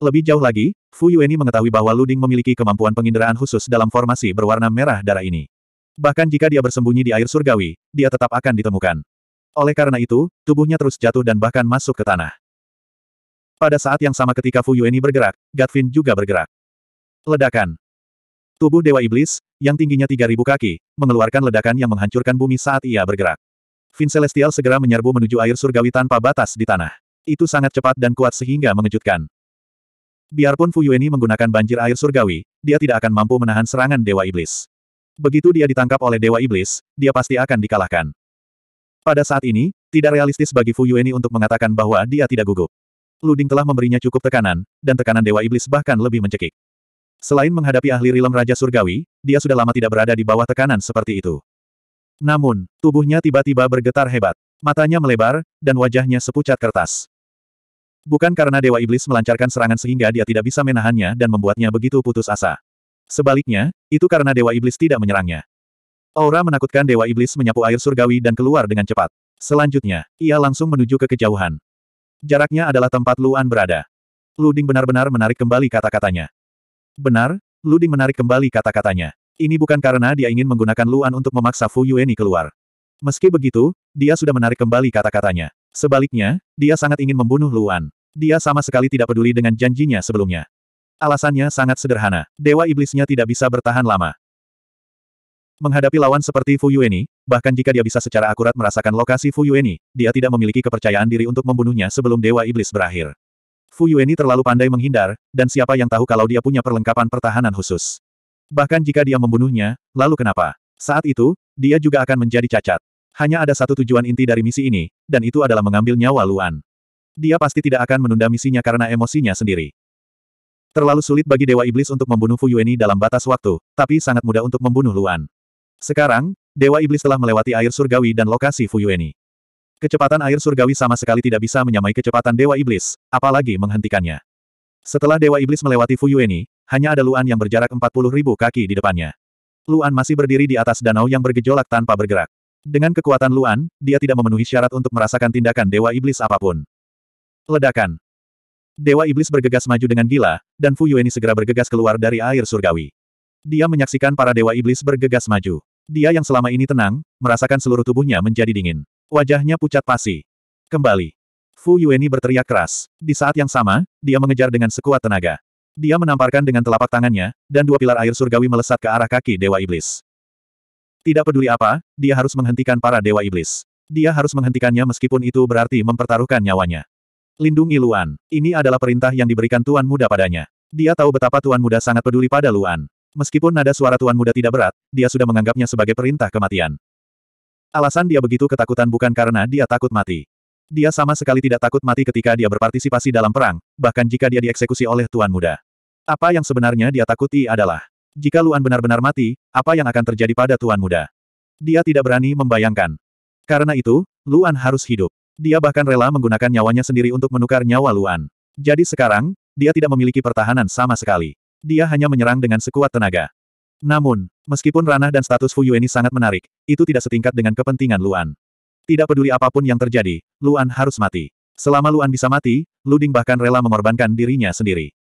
Lebih jauh lagi, Fu Yueni mengetahui bahwa Luding memiliki kemampuan penginderaan khusus dalam formasi berwarna merah darah ini. Bahkan jika dia bersembunyi di air surgawi, dia tetap akan ditemukan. Oleh karena itu, tubuhnya terus jatuh dan bahkan masuk ke tanah. Pada saat yang sama ketika Fu Yueni bergerak, Gatvin juga bergerak. Ledakan. Tubuh Dewa Iblis, yang tingginya 3.000 kaki, mengeluarkan ledakan yang menghancurkan bumi saat ia bergerak. Vin Celestial segera menyerbu menuju air surgawi tanpa batas di tanah. Itu sangat cepat dan kuat sehingga mengejutkan. Biarpun Fu Yueni menggunakan banjir air surgawi, dia tidak akan mampu menahan serangan Dewa Iblis. Begitu dia ditangkap oleh Dewa Iblis, dia pasti akan dikalahkan. Pada saat ini, tidak realistis bagi Fu Yueni untuk mengatakan bahwa dia tidak gugup. Luding telah memberinya cukup tekanan, dan tekanan Dewa Iblis bahkan lebih mencekik. Selain menghadapi ahli rilem Raja Surgawi, dia sudah lama tidak berada di bawah tekanan seperti itu. Namun, tubuhnya tiba-tiba bergetar hebat. Matanya melebar, dan wajahnya sepucat kertas. Bukan karena Dewa Iblis melancarkan serangan sehingga dia tidak bisa menahannya dan membuatnya begitu putus asa. Sebaliknya, itu karena Dewa Iblis tidak menyerangnya. Aura menakutkan Dewa Iblis menyapu air surgawi dan keluar dengan cepat. Selanjutnya, ia langsung menuju ke kejauhan. Jaraknya adalah tempat Luan berada. Luding benar-benar menarik kembali kata-katanya. Benar, Luding menarik kembali kata-katanya. Ini bukan karena dia ingin menggunakan Luan untuk memaksa Fu Yueni keluar. Meski begitu, dia sudah menarik kembali kata-katanya. Sebaliknya, dia sangat ingin membunuh Luan. Dia sama sekali tidak peduli dengan janjinya sebelumnya. Alasannya sangat sederhana, dewa iblisnya tidak bisa bertahan lama. Menghadapi lawan seperti Fu Yueni, bahkan jika dia bisa secara akurat merasakan lokasi Fu Yueni, dia tidak memiliki kepercayaan diri untuk membunuhnya sebelum dewa iblis berakhir. Fu Yueni terlalu pandai menghindar, dan siapa yang tahu kalau dia punya perlengkapan pertahanan khusus. Bahkan jika dia membunuhnya, lalu kenapa? Saat itu, dia juga akan menjadi cacat. Hanya ada satu tujuan inti dari misi ini, dan itu adalah mengambil nyawa Luan. Dia pasti tidak akan menunda misinya karena emosinya sendiri. Terlalu sulit bagi Dewa Iblis untuk membunuh Fu Yueni dalam batas waktu, tapi sangat mudah untuk membunuh Luan. Sekarang, Dewa Iblis telah melewati air surgawi dan lokasi Fu Yueni. Kecepatan air surgawi sama sekali tidak bisa menyamai kecepatan Dewa Iblis, apalagi menghentikannya. Setelah Dewa Iblis melewati Fu Yueni, hanya ada Luan yang berjarak 40.000 kaki di depannya. Luan masih berdiri di atas danau yang bergejolak tanpa bergerak. Dengan kekuatan Luan, dia tidak memenuhi syarat untuk merasakan tindakan Dewa Iblis apapun. Ledakan. Dewa Iblis bergegas maju dengan gila, dan Fu Yueni segera bergegas keluar dari air surgawi. Dia menyaksikan para Dewa Iblis bergegas maju. Dia yang selama ini tenang, merasakan seluruh tubuhnya menjadi dingin. Wajahnya pucat pasi. Kembali. Fu Yueni berteriak keras. Di saat yang sama, dia mengejar dengan sekuat tenaga. Dia menamparkan dengan telapak tangannya, dan dua pilar air surgawi melesat ke arah kaki Dewa Iblis. Tidak peduli apa, dia harus menghentikan para dewa iblis. Dia harus menghentikannya meskipun itu berarti mempertaruhkan nyawanya. Lindungi Luan. Ini adalah perintah yang diberikan Tuan Muda padanya. Dia tahu betapa Tuan Muda sangat peduli pada Luan. Meskipun nada suara Tuan Muda tidak berat, dia sudah menganggapnya sebagai perintah kematian. Alasan dia begitu ketakutan bukan karena dia takut mati. Dia sama sekali tidak takut mati ketika dia berpartisipasi dalam perang, bahkan jika dia dieksekusi oleh Tuan Muda. Apa yang sebenarnya dia takuti adalah jika Luan benar-benar mati, apa yang akan terjadi pada Tuan Muda? Dia tidak berani membayangkan. Karena itu, Luan harus hidup. Dia bahkan rela menggunakan nyawanya sendiri untuk menukar nyawa Luan. Jadi sekarang, dia tidak memiliki pertahanan sama sekali. Dia hanya menyerang dengan sekuat tenaga. Namun, meskipun ranah dan status Fu ini sangat menarik, itu tidak setingkat dengan kepentingan Luan. Tidak peduli apapun yang terjadi, Luan harus mati. Selama Luan bisa mati, Luding bahkan rela mengorbankan dirinya sendiri.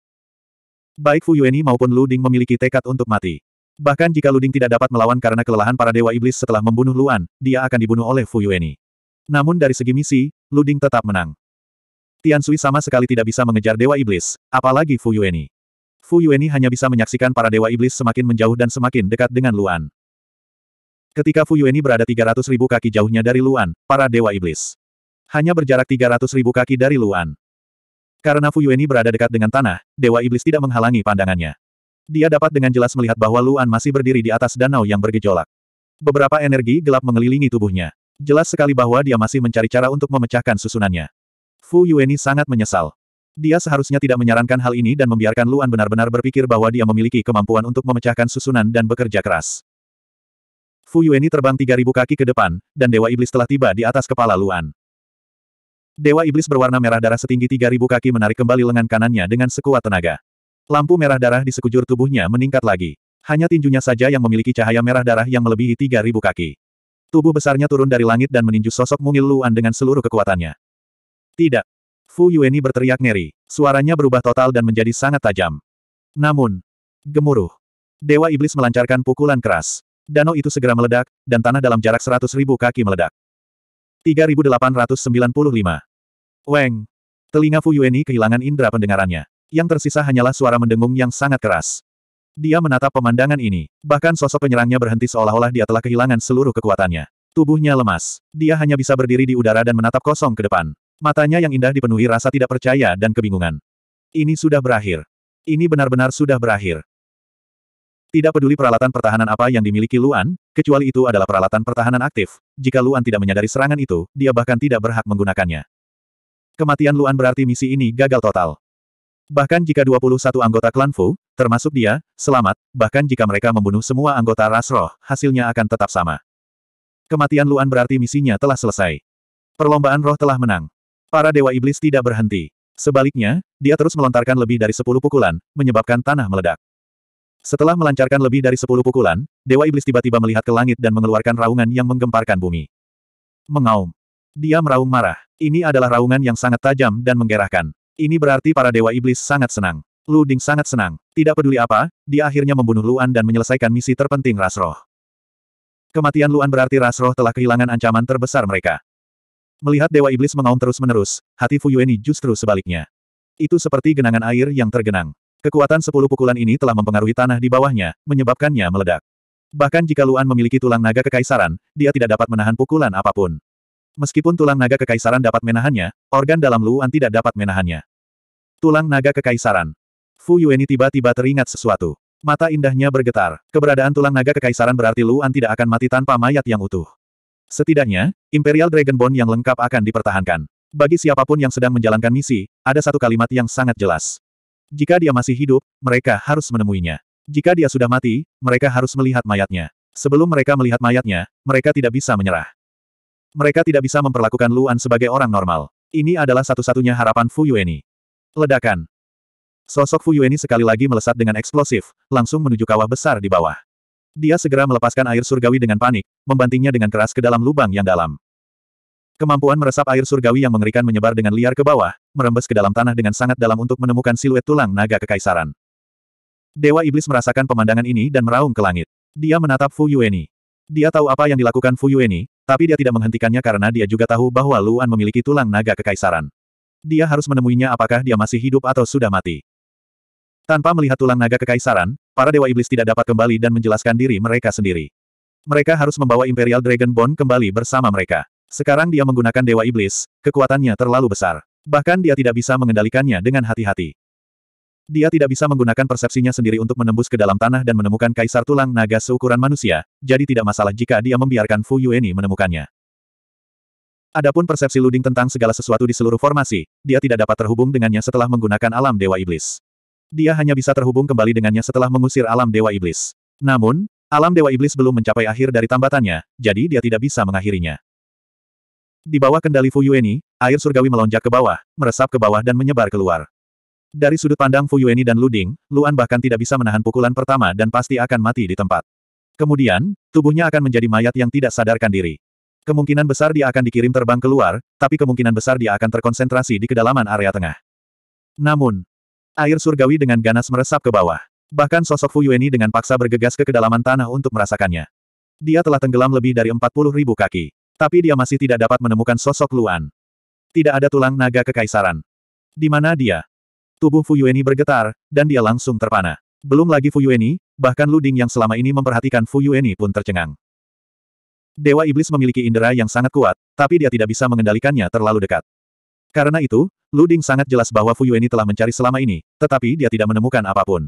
Baik Fu Yueni maupun Lu Ding memiliki tekad untuk mati. Bahkan jika Lu Ding tidak dapat melawan karena kelelahan para dewa iblis setelah membunuh Luan, dia akan dibunuh oleh Fu Yueni. Namun dari segi misi, Lu Ding tetap menang. Tian Sui sama sekali tidak bisa mengejar dewa iblis, apalagi Fu Yueni. Fu Yueni hanya bisa menyaksikan para dewa iblis semakin menjauh dan semakin dekat dengan Luan. Ketika Fu Yueni berada 300 ribu kaki jauhnya dari Luan, para dewa iblis hanya berjarak 300 ribu kaki dari Luan. Karena Fu Yueni berada dekat dengan tanah, Dewa Iblis tidak menghalangi pandangannya. Dia dapat dengan jelas melihat bahwa Luan masih berdiri di atas danau yang bergejolak. Beberapa energi gelap mengelilingi tubuhnya. Jelas sekali bahwa dia masih mencari cara untuk memecahkan susunannya. Fu Yueni sangat menyesal. Dia seharusnya tidak menyarankan hal ini dan membiarkan Luan benar-benar berpikir bahwa dia memiliki kemampuan untuk memecahkan susunan dan bekerja keras. Fu Yueni terbang 3.000 kaki ke depan, dan Dewa Iblis telah tiba di atas kepala Luan. Dewa Iblis berwarna merah darah setinggi 3.000 kaki menarik kembali lengan kanannya dengan sekuat tenaga. Lampu merah darah di sekujur tubuhnya meningkat lagi. Hanya tinjunya saja yang memiliki cahaya merah darah yang melebihi 3.000 kaki. Tubuh besarnya turun dari langit dan meninju sosok mungil Luan dengan seluruh kekuatannya. Tidak. Fu Yueni berteriak ngeri. Suaranya berubah total dan menjadi sangat tajam. Namun. Gemuruh. Dewa Iblis melancarkan pukulan keras. Danau itu segera meledak, dan tanah dalam jarak seratus ribu kaki meledak. 3895. Weng! Telinga Fu Yueni kehilangan indera pendengarannya. Yang tersisa hanyalah suara mendengung yang sangat keras. Dia menatap pemandangan ini. Bahkan sosok penyerangnya berhenti seolah-olah dia telah kehilangan seluruh kekuatannya. Tubuhnya lemas. Dia hanya bisa berdiri di udara dan menatap kosong ke depan. Matanya yang indah dipenuhi rasa tidak percaya dan kebingungan. Ini sudah berakhir. Ini benar-benar sudah berakhir. Tidak peduli peralatan pertahanan apa yang dimiliki Luan, kecuali itu adalah peralatan pertahanan aktif. Jika Luan tidak menyadari serangan itu, dia bahkan tidak berhak menggunakannya. Kematian Luan berarti misi ini gagal total. Bahkan jika 21 anggota klan Fu, termasuk dia, selamat, bahkan jika mereka membunuh semua anggota ras roh, hasilnya akan tetap sama. Kematian Luan berarti misinya telah selesai. Perlombaan roh telah menang. Para dewa iblis tidak berhenti. Sebaliknya, dia terus melontarkan lebih dari 10 pukulan, menyebabkan tanah meledak. Setelah melancarkan lebih dari 10 pukulan, dewa iblis tiba-tiba melihat ke langit dan mengeluarkan raungan yang menggemparkan bumi. Mengaum. Dia meraung marah. Ini adalah raungan yang sangat tajam dan menggerahkan. Ini berarti para dewa iblis sangat senang. Lu Ding sangat senang. Tidak peduli apa, dia akhirnya membunuh Luan dan menyelesaikan misi terpenting Rasroh. Kematian Luan berarti Rasroh telah kehilangan ancaman terbesar mereka. Melihat Dewa Iblis mengaum terus-menerus, hati Fuyueni justru sebaliknya. Itu seperti genangan air yang tergenang. Kekuatan sepuluh pukulan ini telah mempengaruhi tanah di bawahnya, menyebabkannya meledak. Bahkan jika Luan memiliki tulang naga kekaisaran, dia tidak dapat menahan pukulan apapun. Meskipun tulang naga kekaisaran dapat menahannya, organ dalam Luan tidak dapat menahannya. Tulang naga kekaisaran. Fu Yueni tiba-tiba teringat sesuatu. Mata indahnya bergetar. Keberadaan tulang naga kekaisaran berarti Luan tidak akan mati tanpa mayat yang utuh. Setidaknya, Imperial Dragonborn yang lengkap akan dipertahankan. Bagi siapapun yang sedang menjalankan misi, ada satu kalimat yang sangat jelas. Jika dia masih hidup, mereka harus menemuinya. Jika dia sudah mati, mereka harus melihat mayatnya. Sebelum mereka melihat mayatnya, mereka tidak bisa menyerah. Mereka tidak bisa memperlakukan Luan sebagai orang normal. Ini adalah satu-satunya harapan Fu Yueni. Ledakan. Sosok Fu Yueni sekali lagi melesat dengan eksplosif, langsung menuju kawah besar di bawah. Dia segera melepaskan air surgawi dengan panik, membantingnya dengan keras ke dalam lubang yang dalam. Kemampuan meresap air surgawi yang mengerikan menyebar dengan liar ke bawah, merembes ke dalam tanah dengan sangat dalam untuk menemukan siluet tulang naga kekaisaran. Dewa Iblis merasakan pemandangan ini dan meraung ke langit. Dia menatap Fu Yueni. Dia tahu apa yang dilakukan Fu Yueni, tapi dia tidak menghentikannya karena dia juga tahu bahwa Luan memiliki tulang naga kekaisaran. Dia harus menemuinya apakah dia masih hidup atau sudah mati. Tanpa melihat tulang naga kekaisaran, para dewa iblis tidak dapat kembali dan menjelaskan diri mereka sendiri. Mereka harus membawa Imperial Dragon Bone kembali bersama mereka. Sekarang dia menggunakan dewa iblis, kekuatannya terlalu besar. Bahkan dia tidak bisa mengendalikannya dengan hati-hati. Dia tidak bisa menggunakan persepsinya sendiri untuk menembus ke dalam tanah dan menemukan kaisar tulang naga seukuran manusia, jadi tidak masalah jika dia membiarkan Fu Yueni menemukannya. Adapun persepsi Luding tentang segala sesuatu di seluruh formasi, dia tidak dapat terhubung dengannya setelah menggunakan alam Dewa Iblis. Dia hanya bisa terhubung kembali dengannya setelah mengusir alam Dewa Iblis. Namun, alam Dewa Iblis belum mencapai akhir dari tambatannya, jadi dia tidak bisa mengakhirinya. Di bawah kendali Fu Yueni, air surgawi melonjak ke bawah, meresap ke bawah dan menyebar keluar. Dari sudut pandang Fu Yueni dan Luding, Luan bahkan tidak bisa menahan pukulan pertama dan pasti akan mati di tempat. Kemudian, tubuhnya akan menjadi mayat yang tidak sadarkan diri. Kemungkinan besar dia akan dikirim terbang keluar, tapi kemungkinan besar dia akan terkonsentrasi di kedalaman area tengah. Namun, air surgawi dengan ganas meresap ke bawah. Bahkan sosok Fu Yueni dengan paksa bergegas ke kedalaman tanah untuk merasakannya. Dia telah tenggelam lebih dari 40 ribu kaki. Tapi dia masih tidak dapat menemukan sosok Luan. Tidak ada tulang naga kekaisaran. Di mana dia? Tubuh Fu Fuyueni bergetar, dan dia langsung terpana. Belum lagi Fu Fuyueni, bahkan Lu Ding yang selama ini memperhatikan Fu Fuyueni pun tercengang. Dewa Iblis memiliki indera yang sangat kuat, tapi dia tidak bisa mengendalikannya terlalu dekat. Karena itu, Lu Ding sangat jelas bahwa Fu Fuyueni telah mencari selama ini, tetapi dia tidak menemukan apapun.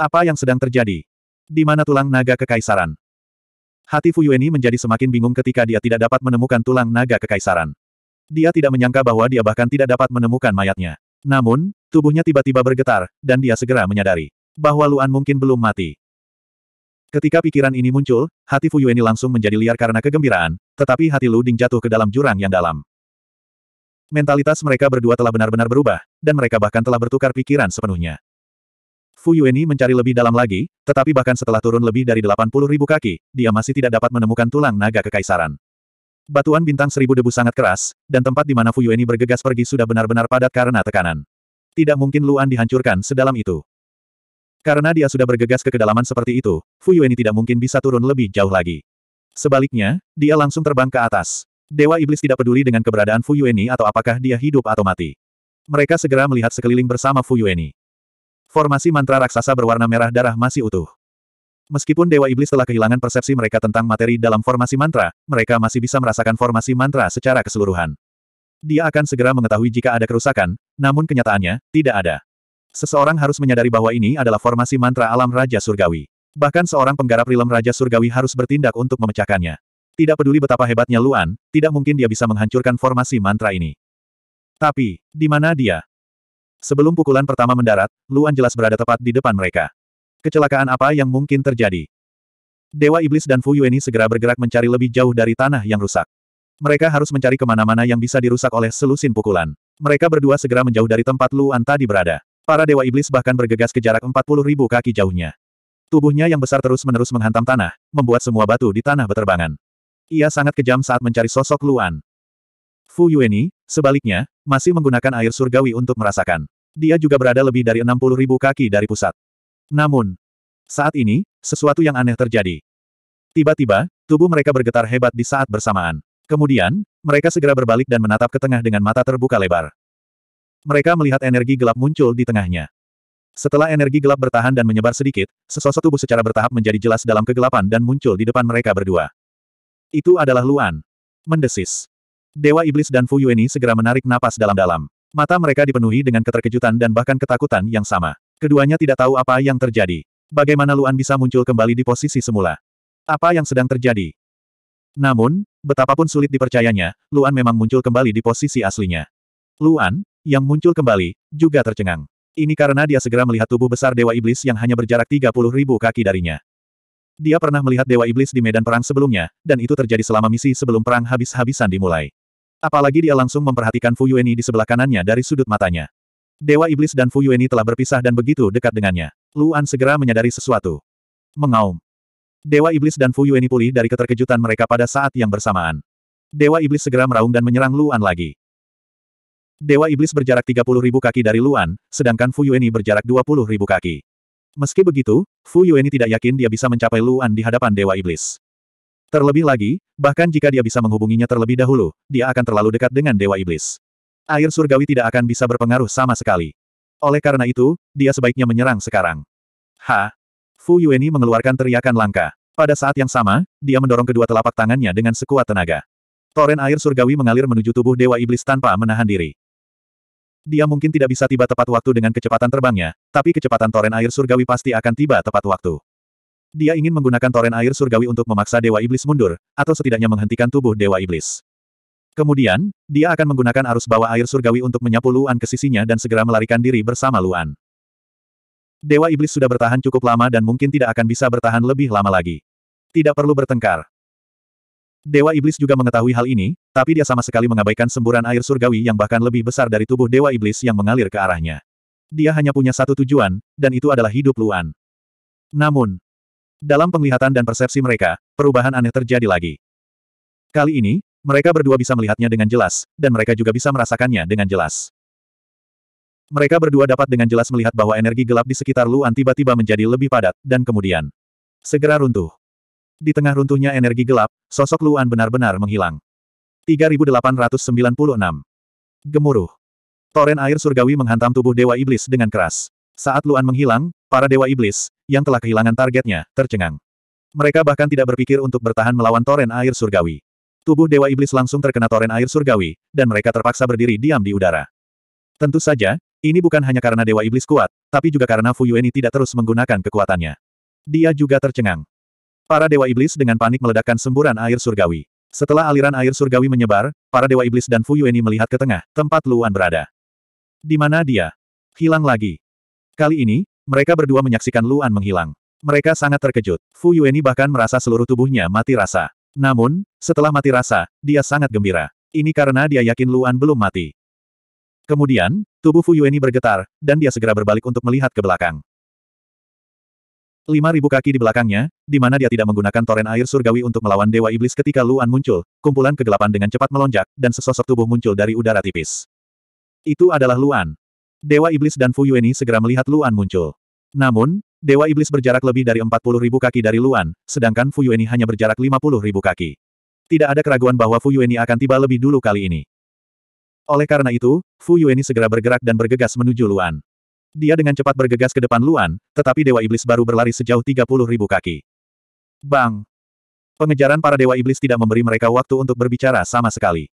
Apa yang sedang terjadi? Di mana tulang naga kekaisaran? Hati Fuyueni menjadi semakin bingung ketika dia tidak dapat menemukan tulang naga kekaisaran. Dia tidak menyangka bahwa dia bahkan tidak dapat menemukan mayatnya. Namun, tubuhnya tiba-tiba bergetar, dan dia segera menyadari bahwa Luan mungkin belum mati. Ketika pikiran ini muncul, hati ini langsung menjadi liar karena kegembiraan, tetapi hati Lu Ding jatuh ke dalam jurang yang dalam. Mentalitas mereka berdua telah benar-benar berubah, dan mereka bahkan telah bertukar pikiran sepenuhnya. Fu Yueni mencari lebih dalam lagi, tetapi bahkan setelah turun lebih dari 80 ribu kaki, dia masih tidak dapat menemukan tulang naga kekaisaran. Batuan bintang seribu debu sangat keras, dan tempat di mana Fuyueni bergegas pergi sudah benar-benar padat karena tekanan. Tidak mungkin Luan dihancurkan sedalam itu. Karena dia sudah bergegas ke kedalaman seperti itu, Fuyueni tidak mungkin bisa turun lebih jauh lagi. Sebaliknya, dia langsung terbang ke atas. Dewa Iblis tidak peduli dengan keberadaan Fuyueni atau apakah dia hidup atau mati. Mereka segera melihat sekeliling bersama Fuyueni. Formasi mantra raksasa berwarna merah darah masih utuh. Meskipun Dewa Iblis telah kehilangan persepsi mereka tentang materi dalam formasi mantra, mereka masih bisa merasakan formasi mantra secara keseluruhan. Dia akan segera mengetahui jika ada kerusakan, namun kenyataannya, tidak ada. Seseorang harus menyadari bahwa ini adalah formasi mantra alam Raja Surgawi. Bahkan seorang penggarap rilem Raja Surgawi harus bertindak untuk memecahkannya. Tidak peduli betapa hebatnya Luan, tidak mungkin dia bisa menghancurkan formasi mantra ini. Tapi, di mana dia? Sebelum pukulan pertama mendarat, Luan jelas berada tepat di depan mereka. Kecelakaan apa yang mungkin terjadi? Dewa Iblis dan Fu Yueni segera bergerak mencari lebih jauh dari tanah yang rusak. Mereka harus mencari kemana-mana yang bisa dirusak oleh selusin pukulan. Mereka berdua segera menjauh dari tempat Luan tadi berada. Para Dewa Iblis bahkan bergegas ke jarak 40 ribu kaki jauhnya. Tubuhnya yang besar terus-menerus menghantam tanah, membuat semua batu di tanah berterbangan. Ia sangat kejam saat mencari sosok Luan. Fu Yueni, sebaliknya, masih menggunakan air surgawi untuk merasakan. Dia juga berada lebih dari 60 ribu kaki dari pusat. Namun, saat ini, sesuatu yang aneh terjadi. Tiba-tiba, tubuh mereka bergetar hebat di saat bersamaan. Kemudian, mereka segera berbalik dan menatap ke tengah dengan mata terbuka lebar. Mereka melihat energi gelap muncul di tengahnya. Setelah energi gelap bertahan dan menyebar sedikit, sesosok tubuh secara bertahap menjadi jelas dalam kegelapan dan muncul di depan mereka berdua. Itu adalah Luan. Mendesis. Dewa Iblis dan Fu Yueni segera menarik napas dalam-dalam. Mata mereka dipenuhi dengan keterkejutan dan bahkan ketakutan yang sama. Keduanya tidak tahu apa yang terjadi. Bagaimana Luan bisa muncul kembali di posisi semula? Apa yang sedang terjadi? Namun, betapapun sulit dipercayanya, Luan memang muncul kembali di posisi aslinya. Luan, yang muncul kembali, juga tercengang. Ini karena dia segera melihat tubuh besar Dewa Iblis yang hanya berjarak 30 ribu kaki darinya. Dia pernah melihat Dewa Iblis di medan perang sebelumnya, dan itu terjadi selama misi sebelum perang habis-habisan dimulai. Apalagi dia langsung memperhatikan Fu Yueni di sebelah kanannya dari sudut matanya. Dewa Iblis dan Fu Yueni telah berpisah dan begitu dekat dengannya. Luan segera menyadari sesuatu. Mengaum. Dewa Iblis dan Fu Yueni pulih dari keterkejutan mereka pada saat yang bersamaan. Dewa Iblis segera meraung dan menyerang Luan lagi. Dewa Iblis berjarak 30 ribu kaki dari Luan, sedangkan Fu Yueni berjarak 20 ribu kaki. Meski begitu, Fu Yueni tidak yakin dia bisa mencapai Luan di hadapan Dewa Iblis. Terlebih lagi, bahkan jika dia bisa menghubunginya terlebih dahulu, dia akan terlalu dekat dengan Dewa Iblis air surgawi tidak akan bisa berpengaruh sama sekali. Oleh karena itu, dia sebaiknya menyerang sekarang. Ha! Fu Yueni mengeluarkan teriakan langka. Pada saat yang sama, dia mendorong kedua telapak tangannya dengan sekuat tenaga. Toren air surgawi mengalir menuju tubuh Dewa Iblis tanpa menahan diri. Dia mungkin tidak bisa tiba tepat waktu dengan kecepatan terbangnya, tapi kecepatan toren air surgawi pasti akan tiba tepat waktu. Dia ingin menggunakan toren air surgawi untuk memaksa Dewa Iblis mundur, atau setidaknya menghentikan tubuh Dewa Iblis. Kemudian, dia akan menggunakan arus bawah air surgawi untuk menyapu Luan ke sisinya dan segera melarikan diri bersama Luan. Dewa Iblis sudah bertahan cukup lama dan mungkin tidak akan bisa bertahan lebih lama lagi. Tidak perlu bertengkar. Dewa Iblis juga mengetahui hal ini, tapi dia sama sekali mengabaikan semburan air surgawi yang bahkan lebih besar dari tubuh Dewa Iblis yang mengalir ke arahnya. Dia hanya punya satu tujuan, dan itu adalah hidup Luan. Namun, dalam penglihatan dan persepsi mereka, perubahan aneh terjadi lagi. Kali ini, mereka berdua bisa melihatnya dengan jelas, dan mereka juga bisa merasakannya dengan jelas. Mereka berdua dapat dengan jelas melihat bahwa energi gelap di sekitar Luan tiba-tiba menjadi lebih padat, dan kemudian segera runtuh. Di tengah runtuhnya energi gelap, sosok Luan benar-benar menghilang. 3896. Gemuruh. Toren air surgawi menghantam tubuh Dewa Iblis dengan keras. Saat Luan menghilang, para Dewa Iblis, yang telah kehilangan targetnya, tercengang. Mereka bahkan tidak berpikir untuk bertahan melawan toren air surgawi. Tubuh Dewa Iblis langsung terkena toren air surgawi, dan mereka terpaksa berdiri diam di udara. Tentu saja, ini bukan hanya karena Dewa Iblis kuat, tapi juga karena Fu Yueni tidak terus menggunakan kekuatannya. Dia juga tercengang. Para Dewa Iblis dengan panik meledakkan semburan air surgawi. Setelah aliran air surgawi menyebar, para Dewa Iblis dan Fu Yueni melihat ke tengah, tempat Luan berada. Di mana dia? Hilang lagi. Kali ini, mereka berdua menyaksikan Luan menghilang. Mereka sangat terkejut. Fu Yueni bahkan merasa seluruh tubuhnya mati rasa. Namun, setelah mati rasa, dia sangat gembira. Ini karena dia yakin Luan belum mati. Kemudian, tubuh Fu Yueni bergetar, dan dia segera berbalik untuk melihat ke belakang. 5.000 kaki di belakangnya, di mana dia tidak menggunakan toren air surgawi untuk melawan Dewa Iblis ketika Luan muncul, kumpulan kegelapan dengan cepat melonjak, dan sesosok tubuh muncul dari udara tipis. Itu adalah Luan. Dewa Iblis dan Fu Yueni segera melihat Luan muncul. Namun, Dewa Iblis berjarak lebih dari 40 ribu kaki dari Luan, sedangkan Fu Yueni hanya berjarak 50 ribu kaki. Tidak ada keraguan bahwa Fu Yueni akan tiba lebih dulu kali ini. Oleh karena itu, Fu Yueni segera bergerak dan bergegas menuju Luan. Dia dengan cepat bergegas ke depan Luan, tetapi Dewa Iblis baru berlari sejauh 30 ribu kaki. Bang! Pengejaran para Dewa Iblis tidak memberi mereka waktu untuk berbicara sama sekali.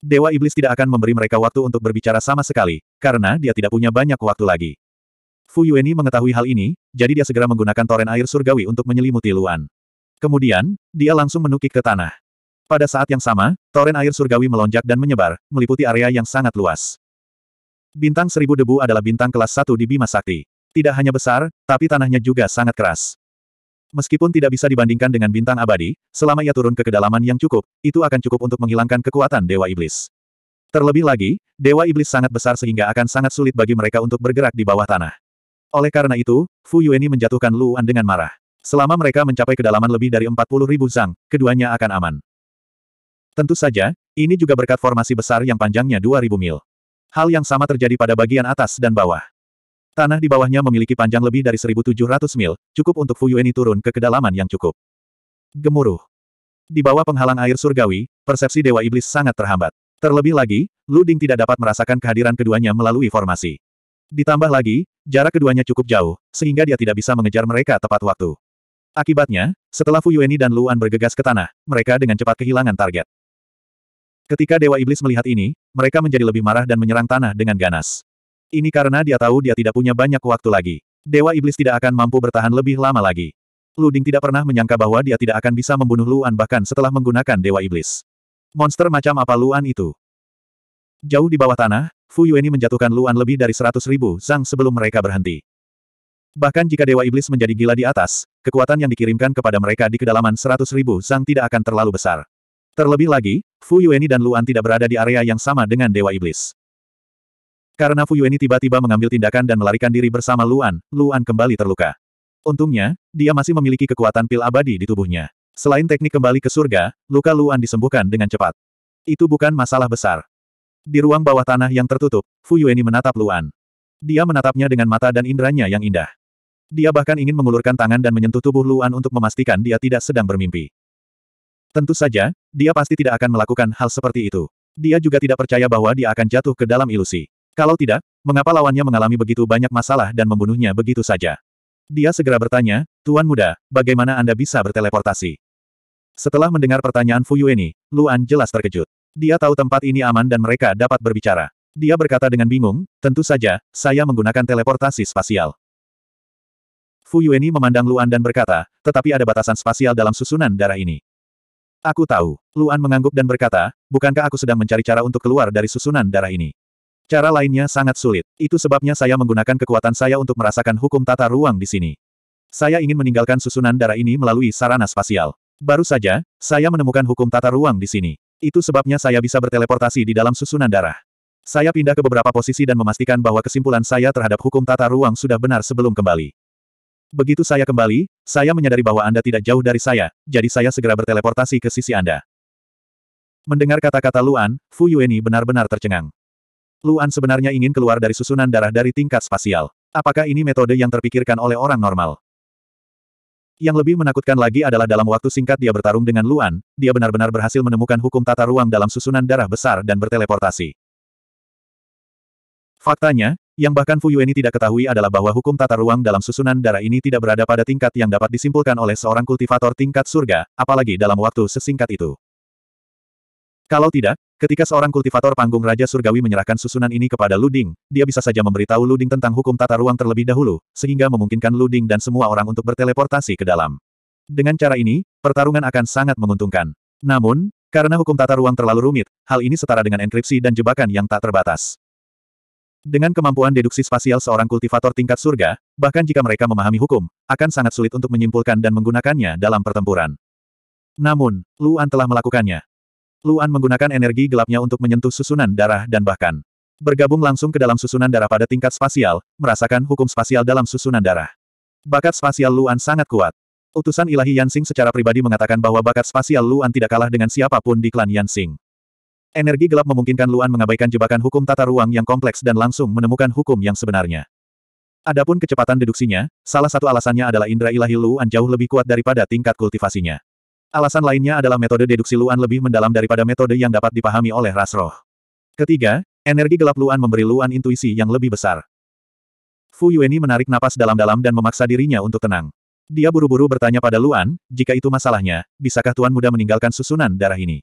Dewa Iblis tidak akan memberi mereka waktu untuk berbicara sama sekali, karena dia tidak punya banyak waktu lagi. Fu Yueni mengetahui hal ini, jadi dia segera menggunakan toren air surgawi untuk menyelimuti Luan. Kemudian, dia langsung menukik ke tanah. Pada saat yang sama, toren air surgawi melonjak dan menyebar, meliputi area yang sangat luas. Bintang seribu debu adalah bintang kelas satu di Bima Sakti. Tidak hanya besar, tapi tanahnya juga sangat keras. Meskipun tidak bisa dibandingkan dengan bintang abadi, selama ia turun ke kedalaman yang cukup, itu akan cukup untuk menghilangkan kekuatan Dewa Iblis. Terlebih lagi, Dewa Iblis sangat besar sehingga akan sangat sulit bagi mereka untuk bergerak di bawah tanah. Oleh karena itu, Fu Yueni menjatuhkan Luan dengan marah. Selama mereka mencapai kedalaman lebih dari 40 ribu zang, keduanya akan aman. Tentu saja, ini juga berkat formasi besar yang panjangnya 2000 mil. Hal yang sama terjadi pada bagian atas dan bawah. Tanah di bawahnya memiliki panjang lebih dari 1700 mil, cukup untuk Fu Yueni turun ke kedalaman yang cukup. Gemuruh. Di bawah penghalang air surgawi, persepsi Dewa Iblis sangat terhambat. Terlebih lagi, Lu Ding tidak dapat merasakan kehadiran keduanya melalui formasi. Ditambah lagi, jarak keduanya cukup jauh, sehingga dia tidak bisa mengejar mereka tepat waktu. Akibatnya, setelah Fu Yueni dan Luan bergegas ke tanah, mereka dengan cepat kehilangan target. Ketika Dewa Iblis melihat ini, mereka menjadi lebih marah dan menyerang tanah dengan ganas. Ini karena dia tahu dia tidak punya banyak waktu lagi. Dewa Iblis tidak akan mampu bertahan lebih lama lagi. Luding tidak pernah menyangka bahwa dia tidak akan bisa membunuh Luan bahkan setelah menggunakan Dewa Iblis. Monster macam apa Luan itu? Jauh di bawah tanah, Fu Yueni menjatuhkan Luan lebih dari seratus ribu zang sebelum mereka berhenti. Bahkan jika Dewa Iblis menjadi gila di atas, kekuatan yang dikirimkan kepada mereka di kedalaman seratus ribu zang tidak akan terlalu besar. Terlebih lagi, Fu Yueni dan Luan tidak berada di area yang sama dengan Dewa Iblis. Karena Fu Yueni tiba-tiba mengambil tindakan dan melarikan diri bersama Luan, Luan kembali terluka. Untungnya, dia masih memiliki kekuatan pil abadi di tubuhnya. Selain teknik kembali ke surga, luka Luan disembuhkan dengan cepat. Itu bukan masalah besar. Di ruang bawah tanah yang tertutup, Fu Yueni menatap Luan. Dia menatapnya dengan mata dan inderanya yang indah. Dia bahkan ingin mengulurkan tangan dan menyentuh tubuh Luan untuk memastikan dia tidak sedang bermimpi. Tentu saja, dia pasti tidak akan melakukan hal seperti itu. Dia juga tidak percaya bahwa dia akan jatuh ke dalam ilusi. Kalau tidak, mengapa lawannya mengalami begitu banyak masalah dan membunuhnya begitu saja? Dia segera bertanya, Tuan Muda, bagaimana Anda bisa berteleportasi? Setelah mendengar pertanyaan Fu Yueni, Luan jelas terkejut. Dia tahu tempat ini aman dan mereka dapat berbicara. Dia berkata dengan bingung, tentu saja, saya menggunakan teleportasi spasial. Fu Yueni memandang Luan dan berkata, tetapi ada batasan spasial dalam susunan darah ini. Aku tahu. Luan mengangguk dan berkata, bukankah aku sedang mencari cara untuk keluar dari susunan darah ini? Cara lainnya sangat sulit. Itu sebabnya saya menggunakan kekuatan saya untuk merasakan hukum tata ruang di sini. Saya ingin meninggalkan susunan darah ini melalui sarana spasial. Baru saja, saya menemukan hukum tata ruang di sini. Itu sebabnya saya bisa berteleportasi di dalam susunan darah. Saya pindah ke beberapa posisi dan memastikan bahwa kesimpulan saya terhadap hukum tata ruang sudah benar sebelum kembali. Begitu saya kembali, saya menyadari bahwa Anda tidak jauh dari saya, jadi saya segera berteleportasi ke sisi Anda. Mendengar kata-kata Luan, Fu Yueni benar-benar tercengang. Luan sebenarnya ingin keluar dari susunan darah dari tingkat spasial. Apakah ini metode yang terpikirkan oleh orang normal? Yang lebih menakutkan lagi adalah dalam waktu singkat dia bertarung dengan Luan, dia benar-benar berhasil menemukan hukum tata ruang dalam susunan darah besar dan berteleportasi. Faktanya, yang bahkan Fu Yueni tidak ketahui adalah bahwa hukum tata ruang dalam susunan darah ini tidak berada pada tingkat yang dapat disimpulkan oleh seorang kultivator tingkat surga, apalagi dalam waktu sesingkat itu. Kalau tidak, Ketika seorang kultivator panggung Raja Surgawi menyerahkan susunan ini kepada Luding, dia bisa saja memberitahu Luding tentang hukum tata ruang terlebih dahulu, sehingga memungkinkan Luding dan semua orang untuk berteleportasi ke dalam. Dengan cara ini, pertarungan akan sangat menguntungkan. Namun, karena hukum tata ruang terlalu rumit, hal ini setara dengan enkripsi dan jebakan yang tak terbatas. Dengan kemampuan deduksi spasial seorang kultivator tingkat surga, bahkan jika mereka memahami hukum, akan sangat sulit untuk menyimpulkan dan menggunakannya dalam pertempuran. Namun, Luan telah melakukannya. Luan menggunakan energi gelapnya untuk menyentuh susunan darah dan bahkan bergabung langsung ke dalam susunan darah pada tingkat spasial, merasakan hukum spasial dalam susunan darah. Bakat spasial Luan sangat kuat. Utusan ilahi Yansing secara pribadi mengatakan bahwa bakat spasial Luan tidak kalah dengan siapapun di klan Yansing. Energi gelap memungkinkan Luan mengabaikan jebakan hukum tata ruang yang kompleks dan langsung menemukan hukum yang sebenarnya. Adapun kecepatan deduksinya, salah satu alasannya adalah indera ilahi Luan jauh lebih kuat daripada tingkat kultivasinya. Alasan lainnya adalah metode deduksi Luan lebih mendalam daripada metode yang dapat dipahami oleh ras roh. Ketiga, energi gelap Luan memberi Luan intuisi yang lebih besar. Fu Yueni menarik napas dalam-dalam dan memaksa dirinya untuk tenang. Dia buru-buru bertanya pada Luan, jika itu masalahnya, bisakah Tuan Muda meninggalkan susunan darah ini?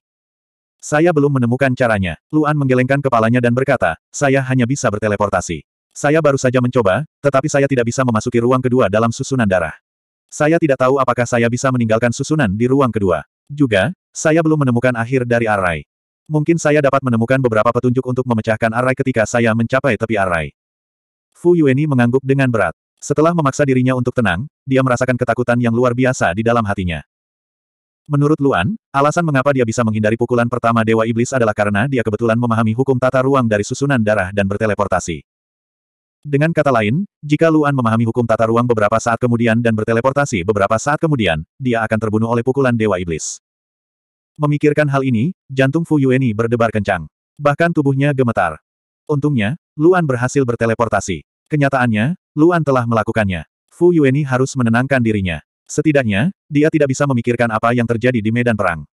Saya belum menemukan caranya. Luan menggelengkan kepalanya dan berkata, saya hanya bisa berteleportasi. Saya baru saja mencoba, tetapi saya tidak bisa memasuki ruang kedua dalam susunan darah. Saya tidak tahu apakah saya bisa meninggalkan susunan di ruang kedua. Juga, saya belum menemukan akhir dari arai. Mungkin saya dapat menemukan beberapa petunjuk untuk memecahkan arai ketika saya mencapai tepi arai. Fu Yueni mengangguk dengan berat. Setelah memaksa dirinya untuk tenang, dia merasakan ketakutan yang luar biasa di dalam hatinya. Menurut Luan, alasan mengapa dia bisa menghindari pukulan pertama Dewa Iblis adalah karena dia kebetulan memahami hukum tata ruang dari susunan darah dan berteleportasi. Dengan kata lain, jika Luan memahami hukum tata ruang beberapa saat kemudian dan berteleportasi beberapa saat kemudian, dia akan terbunuh oleh pukulan Dewa Iblis. Memikirkan hal ini, jantung Fu Yueni berdebar kencang. Bahkan tubuhnya gemetar. Untungnya, Luan berhasil berteleportasi. Kenyataannya, Luan telah melakukannya. Fu Yueni harus menenangkan dirinya. Setidaknya, dia tidak bisa memikirkan apa yang terjadi di medan perang.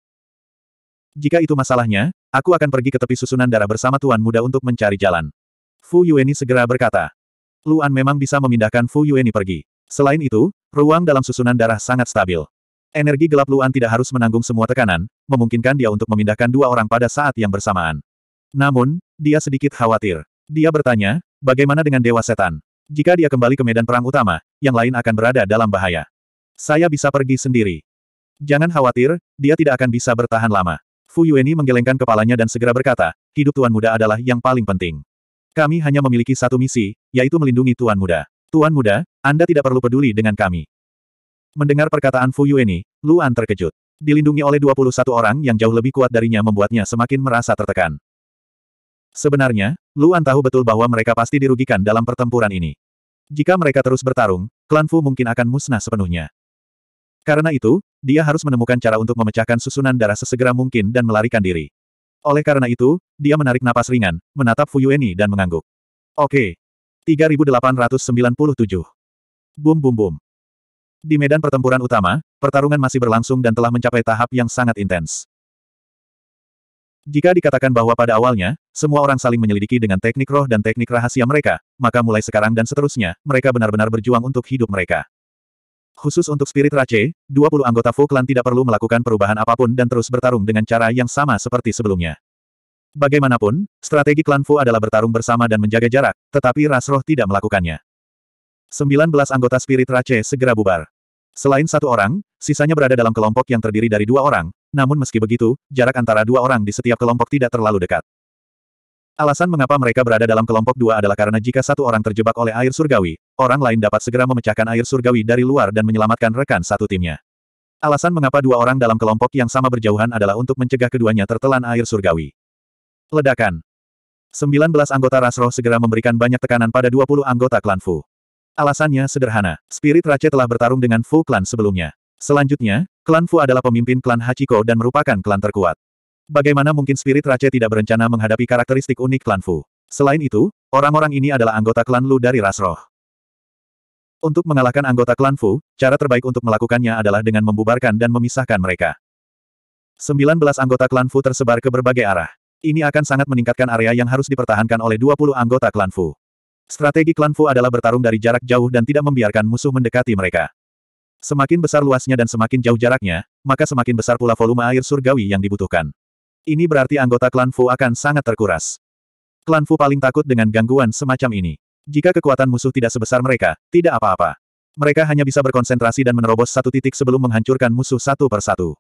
Jika itu masalahnya, aku akan pergi ke tepi susunan darah bersama Tuan Muda untuk mencari jalan. Fu Yueni segera berkata. Luan memang bisa memindahkan Fu Yueni pergi. Selain itu, ruang dalam susunan darah sangat stabil. Energi gelap Luan tidak harus menanggung semua tekanan, memungkinkan dia untuk memindahkan dua orang pada saat yang bersamaan. Namun, dia sedikit khawatir. Dia bertanya, bagaimana dengan Dewa Setan? Jika dia kembali ke medan perang utama, yang lain akan berada dalam bahaya. Saya bisa pergi sendiri. Jangan khawatir, dia tidak akan bisa bertahan lama. Fu Yueni menggelengkan kepalanya dan segera berkata, hidup Tuan Muda adalah yang paling penting. Kami hanya memiliki satu misi, yaitu melindungi Tuan Muda. Tuan Muda, Anda tidak perlu peduli dengan kami. Mendengar perkataan Fu Yueni, Luan terkejut. Dilindungi oleh 21 orang yang jauh lebih kuat darinya membuatnya semakin merasa tertekan. Sebenarnya, Luan tahu betul bahwa mereka pasti dirugikan dalam pertempuran ini. Jika mereka terus bertarung, klan Fu mungkin akan musnah sepenuhnya. Karena itu, dia harus menemukan cara untuk memecahkan susunan darah sesegera mungkin dan melarikan diri. Oleh karena itu, dia menarik napas ringan, menatap Fuyueni dan mengangguk. Oke. 3897. Bum bum bum. Di medan pertempuran utama, pertarungan masih berlangsung dan telah mencapai tahap yang sangat intens. Jika dikatakan bahwa pada awalnya, semua orang saling menyelidiki dengan teknik roh dan teknik rahasia mereka, maka mulai sekarang dan seterusnya, mereka benar-benar berjuang untuk hidup mereka. Khusus untuk Spirit Rache, 20 anggota Fu Clan tidak perlu melakukan perubahan apapun dan terus bertarung dengan cara yang sama seperti sebelumnya. Bagaimanapun, strategi klan Fu adalah bertarung bersama dan menjaga jarak, tetapi ras roh tidak melakukannya. 19 anggota spirit Rache segera bubar. Selain satu orang, sisanya berada dalam kelompok yang terdiri dari dua orang, namun meski begitu, jarak antara dua orang di setiap kelompok tidak terlalu dekat. Alasan mengapa mereka berada dalam kelompok dua adalah karena jika satu orang terjebak oleh air surgawi, orang lain dapat segera memecahkan air surgawi dari luar dan menyelamatkan rekan satu timnya. Alasan mengapa dua orang dalam kelompok yang sama berjauhan adalah untuk mencegah keduanya tertelan air surgawi. Ledakan. 19 anggota Rasroh segera memberikan banyak tekanan pada 20 anggota klan Fu. Alasannya sederhana, Spirit Rache telah bertarung dengan Fu klan sebelumnya. Selanjutnya, klan Fu adalah pemimpin klan Hachiko dan merupakan klan terkuat. Bagaimana mungkin spirit Rache tidak berencana menghadapi karakteristik unik klan Fu? Selain itu, orang-orang ini adalah anggota klan Lu dari ras roh. Untuk mengalahkan anggota klan Fu, cara terbaik untuk melakukannya adalah dengan membubarkan dan memisahkan mereka. 19 anggota klan Fu tersebar ke berbagai arah. Ini akan sangat meningkatkan area yang harus dipertahankan oleh 20 anggota klan Fu. Strategi klan Fu adalah bertarung dari jarak jauh dan tidak membiarkan musuh mendekati mereka. Semakin besar luasnya dan semakin jauh jaraknya, maka semakin besar pula volume air surgawi yang dibutuhkan. Ini berarti anggota klan Fu akan sangat terkuras. Klan Fu paling takut dengan gangguan semacam ini. Jika kekuatan musuh tidak sebesar mereka, tidak apa-apa. Mereka hanya bisa berkonsentrasi dan menerobos satu titik sebelum menghancurkan musuh satu persatu.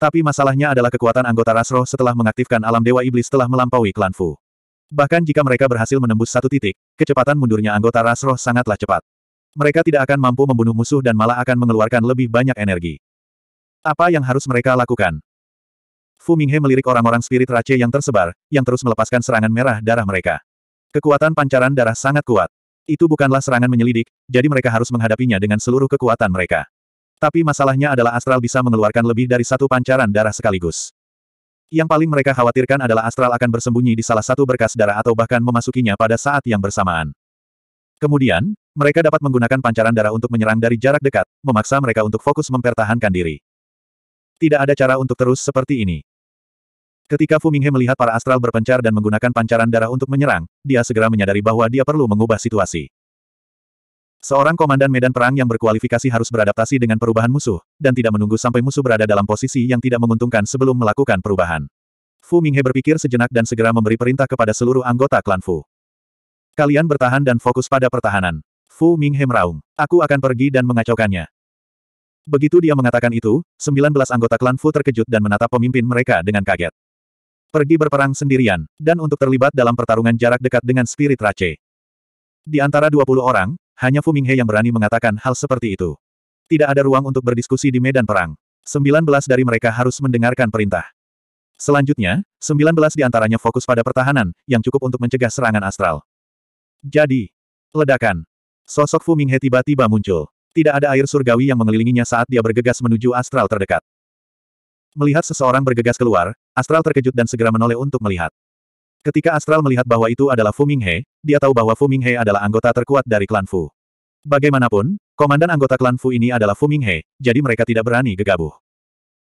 Tapi masalahnya adalah kekuatan anggota Rasroh setelah mengaktifkan alam dewa iblis telah melampaui klan Fu. Bahkan jika mereka berhasil menembus satu titik, kecepatan mundurnya anggota Rasroh sangatlah cepat. Mereka tidak akan mampu membunuh musuh dan malah akan mengeluarkan lebih banyak energi. Apa yang harus mereka lakukan? Fu Minghe melirik orang-orang spirit race yang tersebar, yang terus melepaskan serangan merah darah mereka. Kekuatan pancaran darah sangat kuat. Itu bukanlah serangan menyelidik, jadi mereka harus menghadapinya dengan seluruh kekuatan mereka. Tapi masalahnya adalah astral bisa mengeluarkan lebih dari satu pancaran darah sekaligus. Yang paling mereka khawatirkan adalah astral akan bersembunyi di salah satu berkas darah atau bahkan memasukinya pada saat yang bersamaan. Kemudian, mereka dapat menggunakan pancaran darah untuk menyerang dari jarak dekat, memaksa mereka untuk fokus mempertahankan diri. Tidak ada cara untuk terus seperti ini. Ketika Fu Minghe melihat para astral berpencar dan menggunakan pancaran darah untuk menyerang, dia segera menyadari bahwa dia perlu mengubah situasi. Seorang komandan medan perang yang berkualifikasi harus beradaptasi dengan perubahan musuh, dan tidak menunggu sampai musuh berada dalam posisi yang tidak menguntungkan sebelum melakukan perubahan. Fu Minghe berpikir sejenak dan segera memberi perintah kepada seluruh anggota klan Fu. Kalian bertahan dan fokus pada pertahanan. Fu Minghe meraung. Aku akan pergi dan mengacaukannya. Begitu dia mengatakan itu, 19 anggota klan Fu terkejut dan menatap pemimpin mereka dengan kaget pergi berperang sendirian, dan untuk terlibat dalam pertarungan jarak dekat dengan spirit race. Di antara 20 orang, hanya Fu Minghe yang berani mengatakan hal seperti itu. Tidak ada ruang untuk berdiskusi di medan perang. 19 dari mereka harus mendengarkan perintah. Selanjutnya, 19 di antaranya fokus pada pertahanan, yang cukup untuk mencegah serangan astral. Jadi, ledakan. Sosok Fu Minghe tiba-tiba muncul. Tidak ada air surgawi yang mengelilinginya saat dia bergegas menuju astral terdekat. Melihat seseorang bergegas keluar, Astral terkejut dan segera menoleh untuk melihat. Ketika Astral melihat bahwa itu adalah Fu Minghe, dia tahu bahwa Fu Minghe adalah anggota terkuat dari klan Fu. Bagaimanapun, komandan anggota klan Fu ini adalah Fu Minghe, jadi mereka tidak berani gegabah.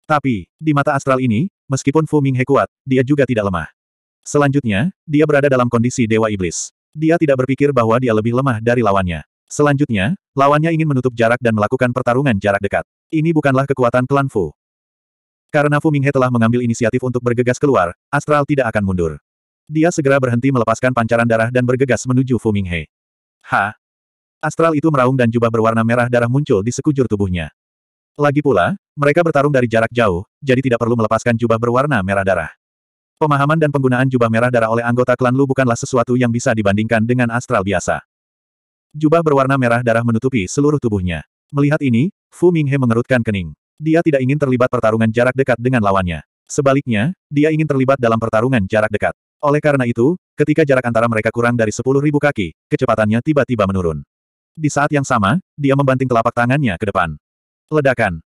Tapi, di mata Astral ini, meskipun Fu Minghe kuat, dia juga tidak lemah. Selanjutnya, dia berada dalam kondisi Dewa Iblis. Dia tidak berpikir bahwa dia lebih lemah dari lawannya. Selanjutnya, lawannya ingin menutup jarak dan melakukan pertarungan jarak dekat. Ini bukanlah kekuatan klan Fu. Karena Fu Minghe telah mengambil inisiatif untuk bergegas keluar, Astral tidak akan mundur. Dia segera berhenti melepaskan pancaran darah dan bergegas menuju Fu Minghe. Ha! Astral itu meraung dan jubah berwarna merah darah muncul di sekujur tubuhnya. Lagi pula, mereka bertarung dari jarak jauh, jadi tidak perlu melepaskan jubah berwarna merah darah. Pemahaman dan penggunaan jubah merah darah oleh anggota klan Lu bukanlah sesuatu yang bisa dibandingkan dengan astral biasa. Jubah berwarna merah darah menutupi seluruh tubuhnya. Melihat ini, Fu Minghe mengerutkan kening. Dia tidak ingin terlibat pertarungan jarak dekat dengan lawannya. Sebaliknya, dia ingin terlibat dalam pertarungan jarak dekat. Oleh karena itu, ketika jarak antara mereka kurang dari 10.000 kaki, kecepatannya tiba-tiba menurun. Di saat yang sama, dia membanting telapak tangannya ke depan. Ledakan.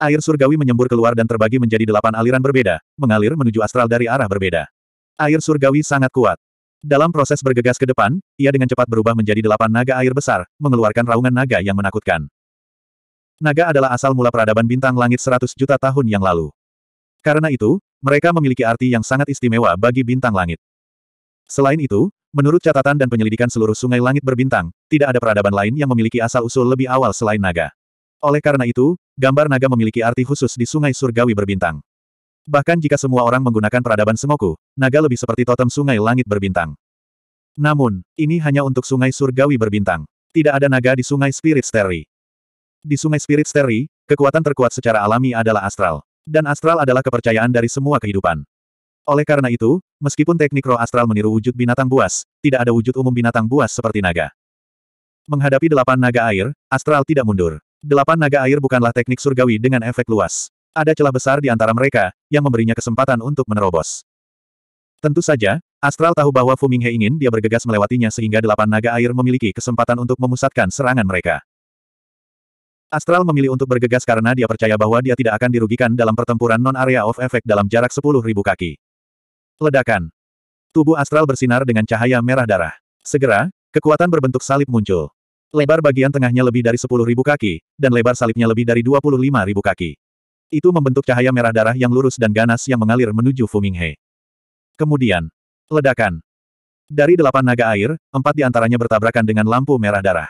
Air surgawi menyembur keluar dan terbagi menjadi delapan aliran berbeda, mengalir menuju astral dari arah berbeda. Air surgawi sangat kuat. Dalam proses bergegas ke depan, ia dengan cepat berubah menjadi delapan naga air besar, mengeluarkan raungan naga yang menakutkan. Naga adalah asal mula peradaban bintang langit 100 juta tahun yang lalu. Karena itu, mereka memiliki arti yang sangat istimewa bagi bintang langit. Selain itu, menurut catatan dan penyelidikan seluruh sungai langit berbintang, tidak ada peradaban lain yang memiliki asal-usul lebih awal selain naga. Oleh karena itu, gambar naga memiliki arti khusus di sungai surgawi berbintang. Bahkan jika semua orang menggunakan peradaban semoku, naga lebih seperti totem sungai langit berbintang. Namun, ini hanya untuk sungai surgawi berbintang. Tidak ada naga di sungai Spirit Steri. Di Sungai Spirit Steri, kekuatan terkuat secara alami adalah astral. Dan astral adalah kepercayaan dari semua kehidupan. Oleh karena itu, meskipun teknik roh astral meniru wujud binatang buas, tidak ada wujud umum binatang buas seperti naga. Menghadapi delapan naga air, astral tidak mundur. Delapan naga air bukanlah teknik surgawi dengan efek luas. Ada celah besar di antara mereka, yang memberinya kesempatan untuk menerobos. Tentu saja, Astral tahu bahwa Fuminghe ingin dia bergegas melewatinya sehingga delapan naga air memiliki kesempatan untuk memusatkan serangan mereka. Astral memilih untuk bergegas karena dia percaya bahwa dia tidak akan dirugikan dalam pertempuran non-area of effect dalam jarak 10.000 kaki. Ledakan. Tubuh Astral bersinar dengan cahaya merah darah. Segera, kekuatan berbentuk salib muncul. Lebar bagian tengahnya lebih dari 10.000 kaki, dan lebar salibnya lebih dari 25.000 kaki. Itu membentuk cahaya merah darah yang lurus dan ganas yang mengalir menuju Fuminghe. Kemudian, ledakan. Dari delapan naga air, empat di antaranya bertabrakan dengan lampu merah darah.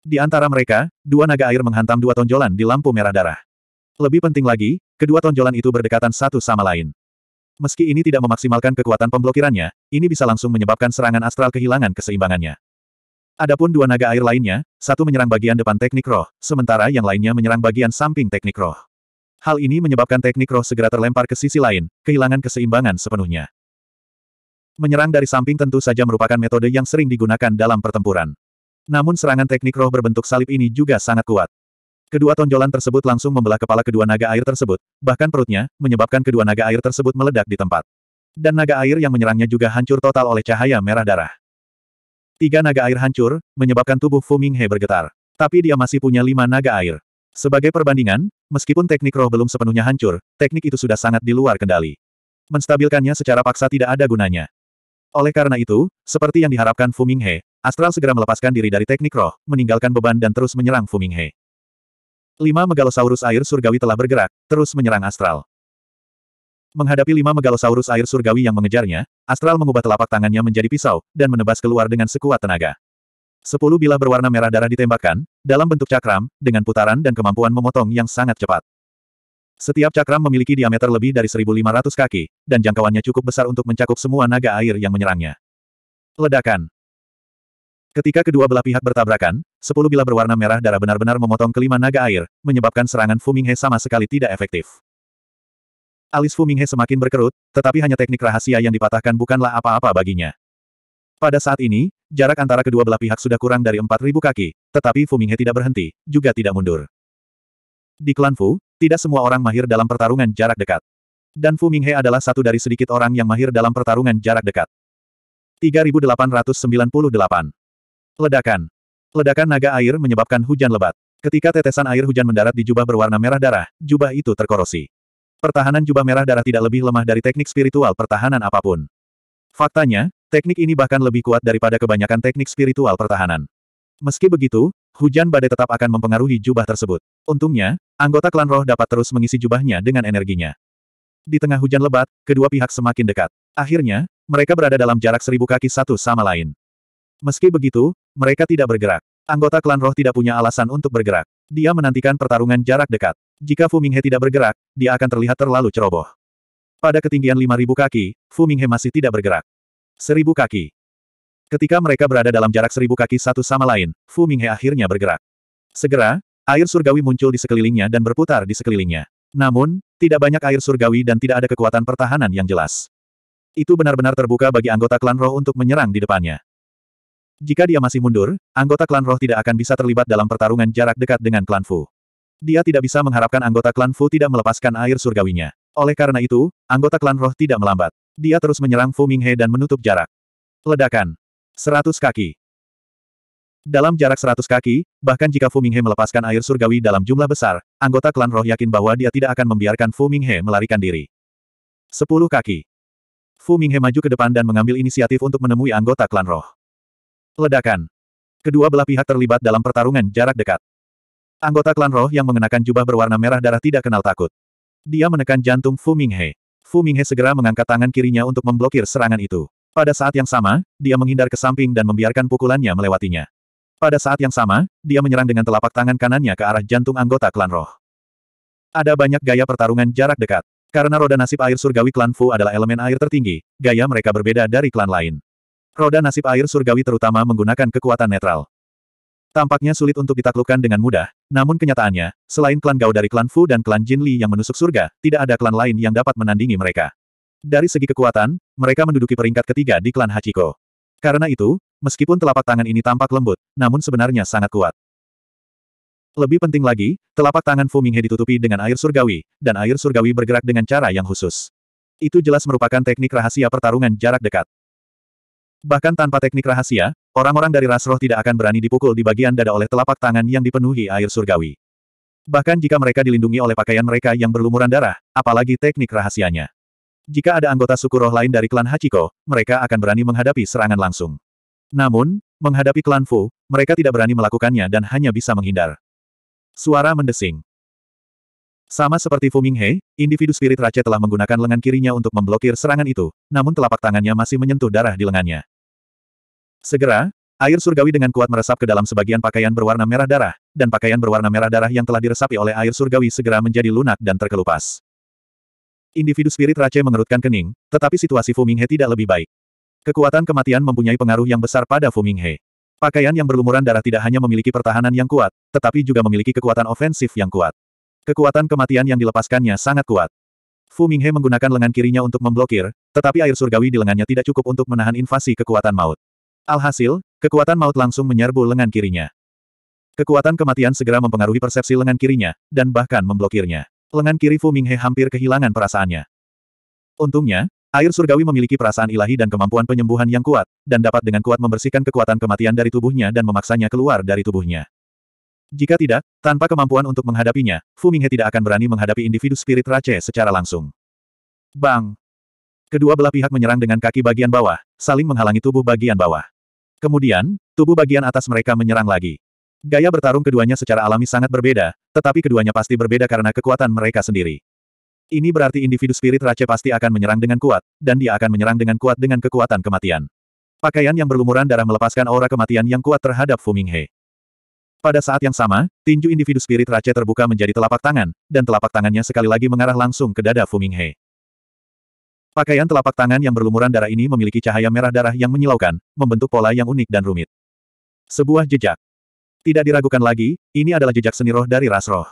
Di antara mereka, dua naga air menghantam dua tonjolan di lampu merah darah. Lebih penting lagi, kedua tonjolan itu berdekatan satu sama lain. Meski ini tidak memaksimalkan kekuatan pemblokirannya, ini bisa langsung menyebabkan serangan astral kehilangan keseimbangannya. Adapun dua naga air lainnya, satu menyerang bagian depan teknik roh, sementara yang lainnya menyerang bagian samping teknik roh. Hal ini menyebabkan teknik roh segera terlempar ke sisi lain, kehilangan keseimbangan sepenuhnya. Menyerang dari samping tentu saja merupakan metode yang sering digunakan dalam pertempuran. Namun serangan teknik roh berbentuk salib ini juga sangat kuat. Kedua tonjolan tersebut langsung membelah kepala kedua naga air tersebut, bahkan perutnya, menyebabkan kedua naga air tersebut meledak di tempat. Dan naga air yang menyerangnya juga hancur total oleh cahaya merah darah. Tiga naga air hancur, menyebabkan tubuh Fu Minghe bergetar. Tapi dia masih punya lima naga air. Sebagai perbandingan, meskipun teknik roh belum sepenuhnya hancur, teknik itu sudah sangat di luar kendali. Menstabilkannya secara paksa tidak ada gunanya. Oleh karena itu, seperti yang diharapkan Fu Minghe, Astral segera melepaskan diri dari teknik roh, meninggalkan beban dan terus menyerang Fuming He. Lima megalosaurus air surgawi telah bergerak, terus menyerang Astral. Menghadapi lima megalosaurus air surgawi yang mengejarnya, Astral mengubah telapak tangannya menjadi pisau, dan menebas keluar dengan sekuat tenaga. Sepuluh bilah berwarna merah darah ditembakkan, dalam bentuk cakram, dengan putaran dan kemampuan memotong yang sangat cepat. Setiap cakram memiliki diameter lebih dari 1.500 kaki, dan jangkauannya cukup besar untuk mencakup semua naga air yang menyerangnya. Ledakan Ketika kedua belah pihak bertabrakan, sepuluh bila berwarna merah darah benar-benar memotong kelima naga air, menyebabkan serangan Fuminghe sama sekali tidak efektif. Alis Fuminghe semakin berkerut, tetapi hanya teknik rahasia yang dipatahkan bukanlah apa-apa baginya. Pada saat ini, jarak antara kedua belah pihak sudah kurang dari 4.000 kaki, tetapi Fuminghe tidak berhenti, juga tidak mundur. Di klan Fu, tidak semua orang mahir dalam pertarungan jarak dekat. Dan Fuminghe adalah satu dari sedikit orang yang mahir dalam pertarungan jarak dekat. 3898 Ledakan. Ledakan naga air menyebabkan hujan lebat. Ketika tetesan air hujan mendarat di jubah berwarna merah darah, jubah itu terkorosi. Pertahanan jubah merah darah tidak lebih lemah dari teknik spiritual pertahanan apapun. Faktanya, teknik ini bahkan lebih kuat daripada kebanyakan teknik spiritual pertahanan. Meski begitu, hujan badai tetap akan mempengaruhi jubah tersebut. Untungnya, anggota klan roh dapat terus mengisi jubahnya dengan energinya. Di tengah hujan lebat, kedua pihak semakin dekat. Akhirnya, mereka berada dalam jarak seribu kaki satu sama lain. Meski begitu, mereka tidak bergerak. Anggota klan roh tidak punya alasan untuk bergerak. Dia menantikan pertarungan jarak dekat. Jika Fu Minghe tidak bergerak, dia akan terlihat terlalu ceroboh. Pada ketinggian 5.000 kaki, Fu Minghe masih tidak bergerak. 1.000 kaki. Ketika mereka berada dalam jarak 1.000 kaki satu sama lain, Fu Minghe akhirnya bergerak. Segera, air surgawi muncul di sekelilingnya dan berputar di sekelilingnya. Namun, tidak banyak air surgawi dan tidak ada kekuatan pertahanan yang jelas. Itu benar-benar terbuka bagi anggota klan roh untuk menyerang di depannya. Jika dia masih mundur, anggota klan roh tidak akan bisa terlibat dalam pertarungan jarak dekat dengan klan Fu. Dia tidak bisa mengharapkan anggota klan Fu tidak melepaskan air surgawinya. Oleh karena itu, anggota klan roh tidak melambat. Dia terus menyerang Fu Minghe dan menutup jarak. Ledakan. Seratus kaki. Dalam jarak seratus kaki, bahkan jika Fu Minghe melepaskan air surgawi dalam jumlah besar, anggota klan roh yakin bahwa dia tidak akan membiarkan Fu Minghe melarikan diri. 10 kaki. Fu Minghe maju ke depan dan mengambil inisiatif untuk menemui anggota klan roh. Ledakan. Kedua belah pihak terlibat dalam pertarungan jarak dekat. Anggota klan roh yang mengenakan jubah berwarna merah darah tidak kenal takut. Dia menekan jantung Fu Minghe. Fu Minghe segera mengangkat tangan kirinya untuk memblokir serangan itu. Pada saat yang sama, dia menghindar ke samping dan membiarkan pukulannya melewatinya. Pada saat yang sama, dia menyerang dengan telapak tangan kanannya ke arah jantung anggota klan roh. Ada banyak gaya pertarungan jarak dekat. Karena roda nasib air surgawi klan Fu adalah elemen air tertinggi, gaya mereka berbeda dari klan lain. Roda nasib air surgawi terutama menggunakan kekuatan netral. Tampaknya sulit untuk ditaklukkan dengan mudah, namun kenyataannya, selain klan Gao dari klan Fu dan klan Jin Li yang menusuk surga, tidak ada klan lain yang dapat menandingi mereka. Dari segi kekuatan, mereka menduduki peringkat ketiga di klan Hachiko. Karena itu, meskipun telapak tangan ini tampak lembut, namun sebenarnya sangat kuat. Lebih penting lagi, telapak tangan Fu Minghe ditutupi dengan air surgawi, dan air surgawi bergerak dengan cara yang khusus. Itu jelas merupakan teknik rahasia pertarungan jarak dekat. Bahkan tanpa teknik rahasia, orang-orang dari ras roh tidak akan berani dipukul di bagian dada oleh telapak tangan yang dipenuhi air surgawi. Bahkan jika mereka dilindungi oleh pakaian mereka yang berlumuran darah, apalagi teknik rahasianya. Jika ada anggota suku roh lain dari klan Hachiko, mereka akan berani menghadapi serangan langsung. Namun, menghadapi klan Fu, mereka tidak berani melakukannya dan hanya bisa menghindar. Suara mendesing. Sama seperti Fu Minghe, individu spirit Rache telah menggunakan lengan kirinya untuk memblokir serangan itu, namun telapak tangannya masih menyentuh darah di lengannya. Segera, air surgawi dengan kuat meresap ke dalam sebagian pakaian berwarna merah darah, dan pakaian berwarna merah darah yang telah diresapi oleh air surgawi segera menjadi lunak dan terkelupas. Individu spirit Rache mengerutkan kening, tetapi situasi Fu Minghe tidak lebih baik. Kekuatan kematian mempunyai pengaruh yang besar pada Fu Minghe. Pakaian yang berlumuran darah tidak hanya memiliki pertahanan yang kuat, tetapi juga memiliki kekuatan ofensif yang kuat. Kekuatan kematian yang dilepaskannya sangat kuat. Fu Minghe menggunakan lengan kirinya untuk memblokir, tetapi air surgawi di lengannya tidak cukup untuk menahan invasi kekuatan maut. Alhasil, kekuatan maut langsung menyerbu lengan kirinya. Kekuatan kematian segera mempengaruhi persepsi lengan kirinya, dan bahkan memblokirnya. Lengan kiri Fu Minghe hampir kehilangan perasaannya. Untungnya, Air surgawi memiliki perasaan ilahi dan kemampuan penyembuhan yang kuat, dan dapat dengan kuat membersihkan kekuatan kematian dari tubuhnya dan memaksanya keluar dari tubuhnya. Jika tidak, tanpa kemampuan untuk menghadapinya, Fu Minghe tidak akan berani menghadapi individu spirit race secara langsung. Bang! Kedua belah pihak menyerang dengan kaki bagian bawah, saling menghalangi tubuh bagian bawah. Kemudian, tubuh bagian atas mereka menyerang lagi. Gaya bertarung keduanya secara alami sangat berbeda, tetapi keduanya pasti berbeda karena kekuatan mereka sendiri. Ini berarti individu spirit race pasti akan menyerang dengan kuat, dan dia akan menyerang dengan kuat dengan kekuatan kematian. Pakaian yang berlumuran darah melepaskan aura kematian yang kuat terhadap Fu Minghe. Pada saat yang sama, tinju individu spirit Rache terbuka menjadi telapak tangan, dan telapak tangannya sekali lagi mengarah langsung ke dada Fuming He. Pakaian telapak tangan yang berlumuran darah ini memiliki cahaya merah darah yang menyilaukan, membentuk pola yang unik dan rumit. Sebuah jejak. Tidak diragukan lagi, ini adalah jejak seni roh dari ras roh.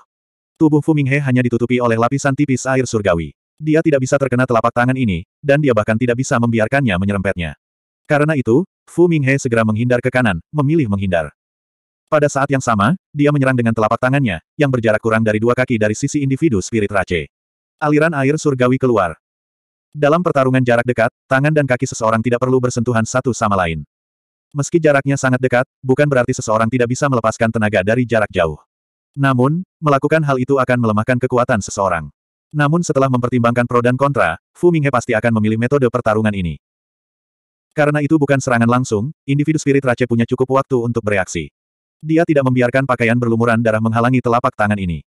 Tubuh Fuming He hanya ditutupi oleh lapisan tipis air surgawi. Dia tidak bisa terkena telapak tangan ini, dan dia bahkan tidak bisa membiarkannya menyerempetnya. Karena itu, Fu Minghe segera menghindar ke kanan, memilih menghindar. Pada saat yang sama, dia menyerang dengan telapak tangannya, yang berjarak kurang dari dua kaki dari sisi individu spirit race. Aliran air surgawi keluar. Dalam pertarungan jarak dekat, tangan dan kaki seseorang tidak perlu bersentuhan satu sama lain. Meski jaraknya sangat dekat, bukan berarti seseorang tidak bisa melepaskan tenaga dari jarak jauh. Namun, melakukan hal itu akan melemahkan kekuatan seseorang. Namun setelah mempertimbangkan pro dan kontra, Fu Minghe pasti akan memilih metode pertarungan ini. Karena itu bukan serangan langsung, individu spirit race punya cukup waktu untuk bereaksi. Dia tidak membiarkan pakaian berlumuran darah menghalangi telapak tangan ini.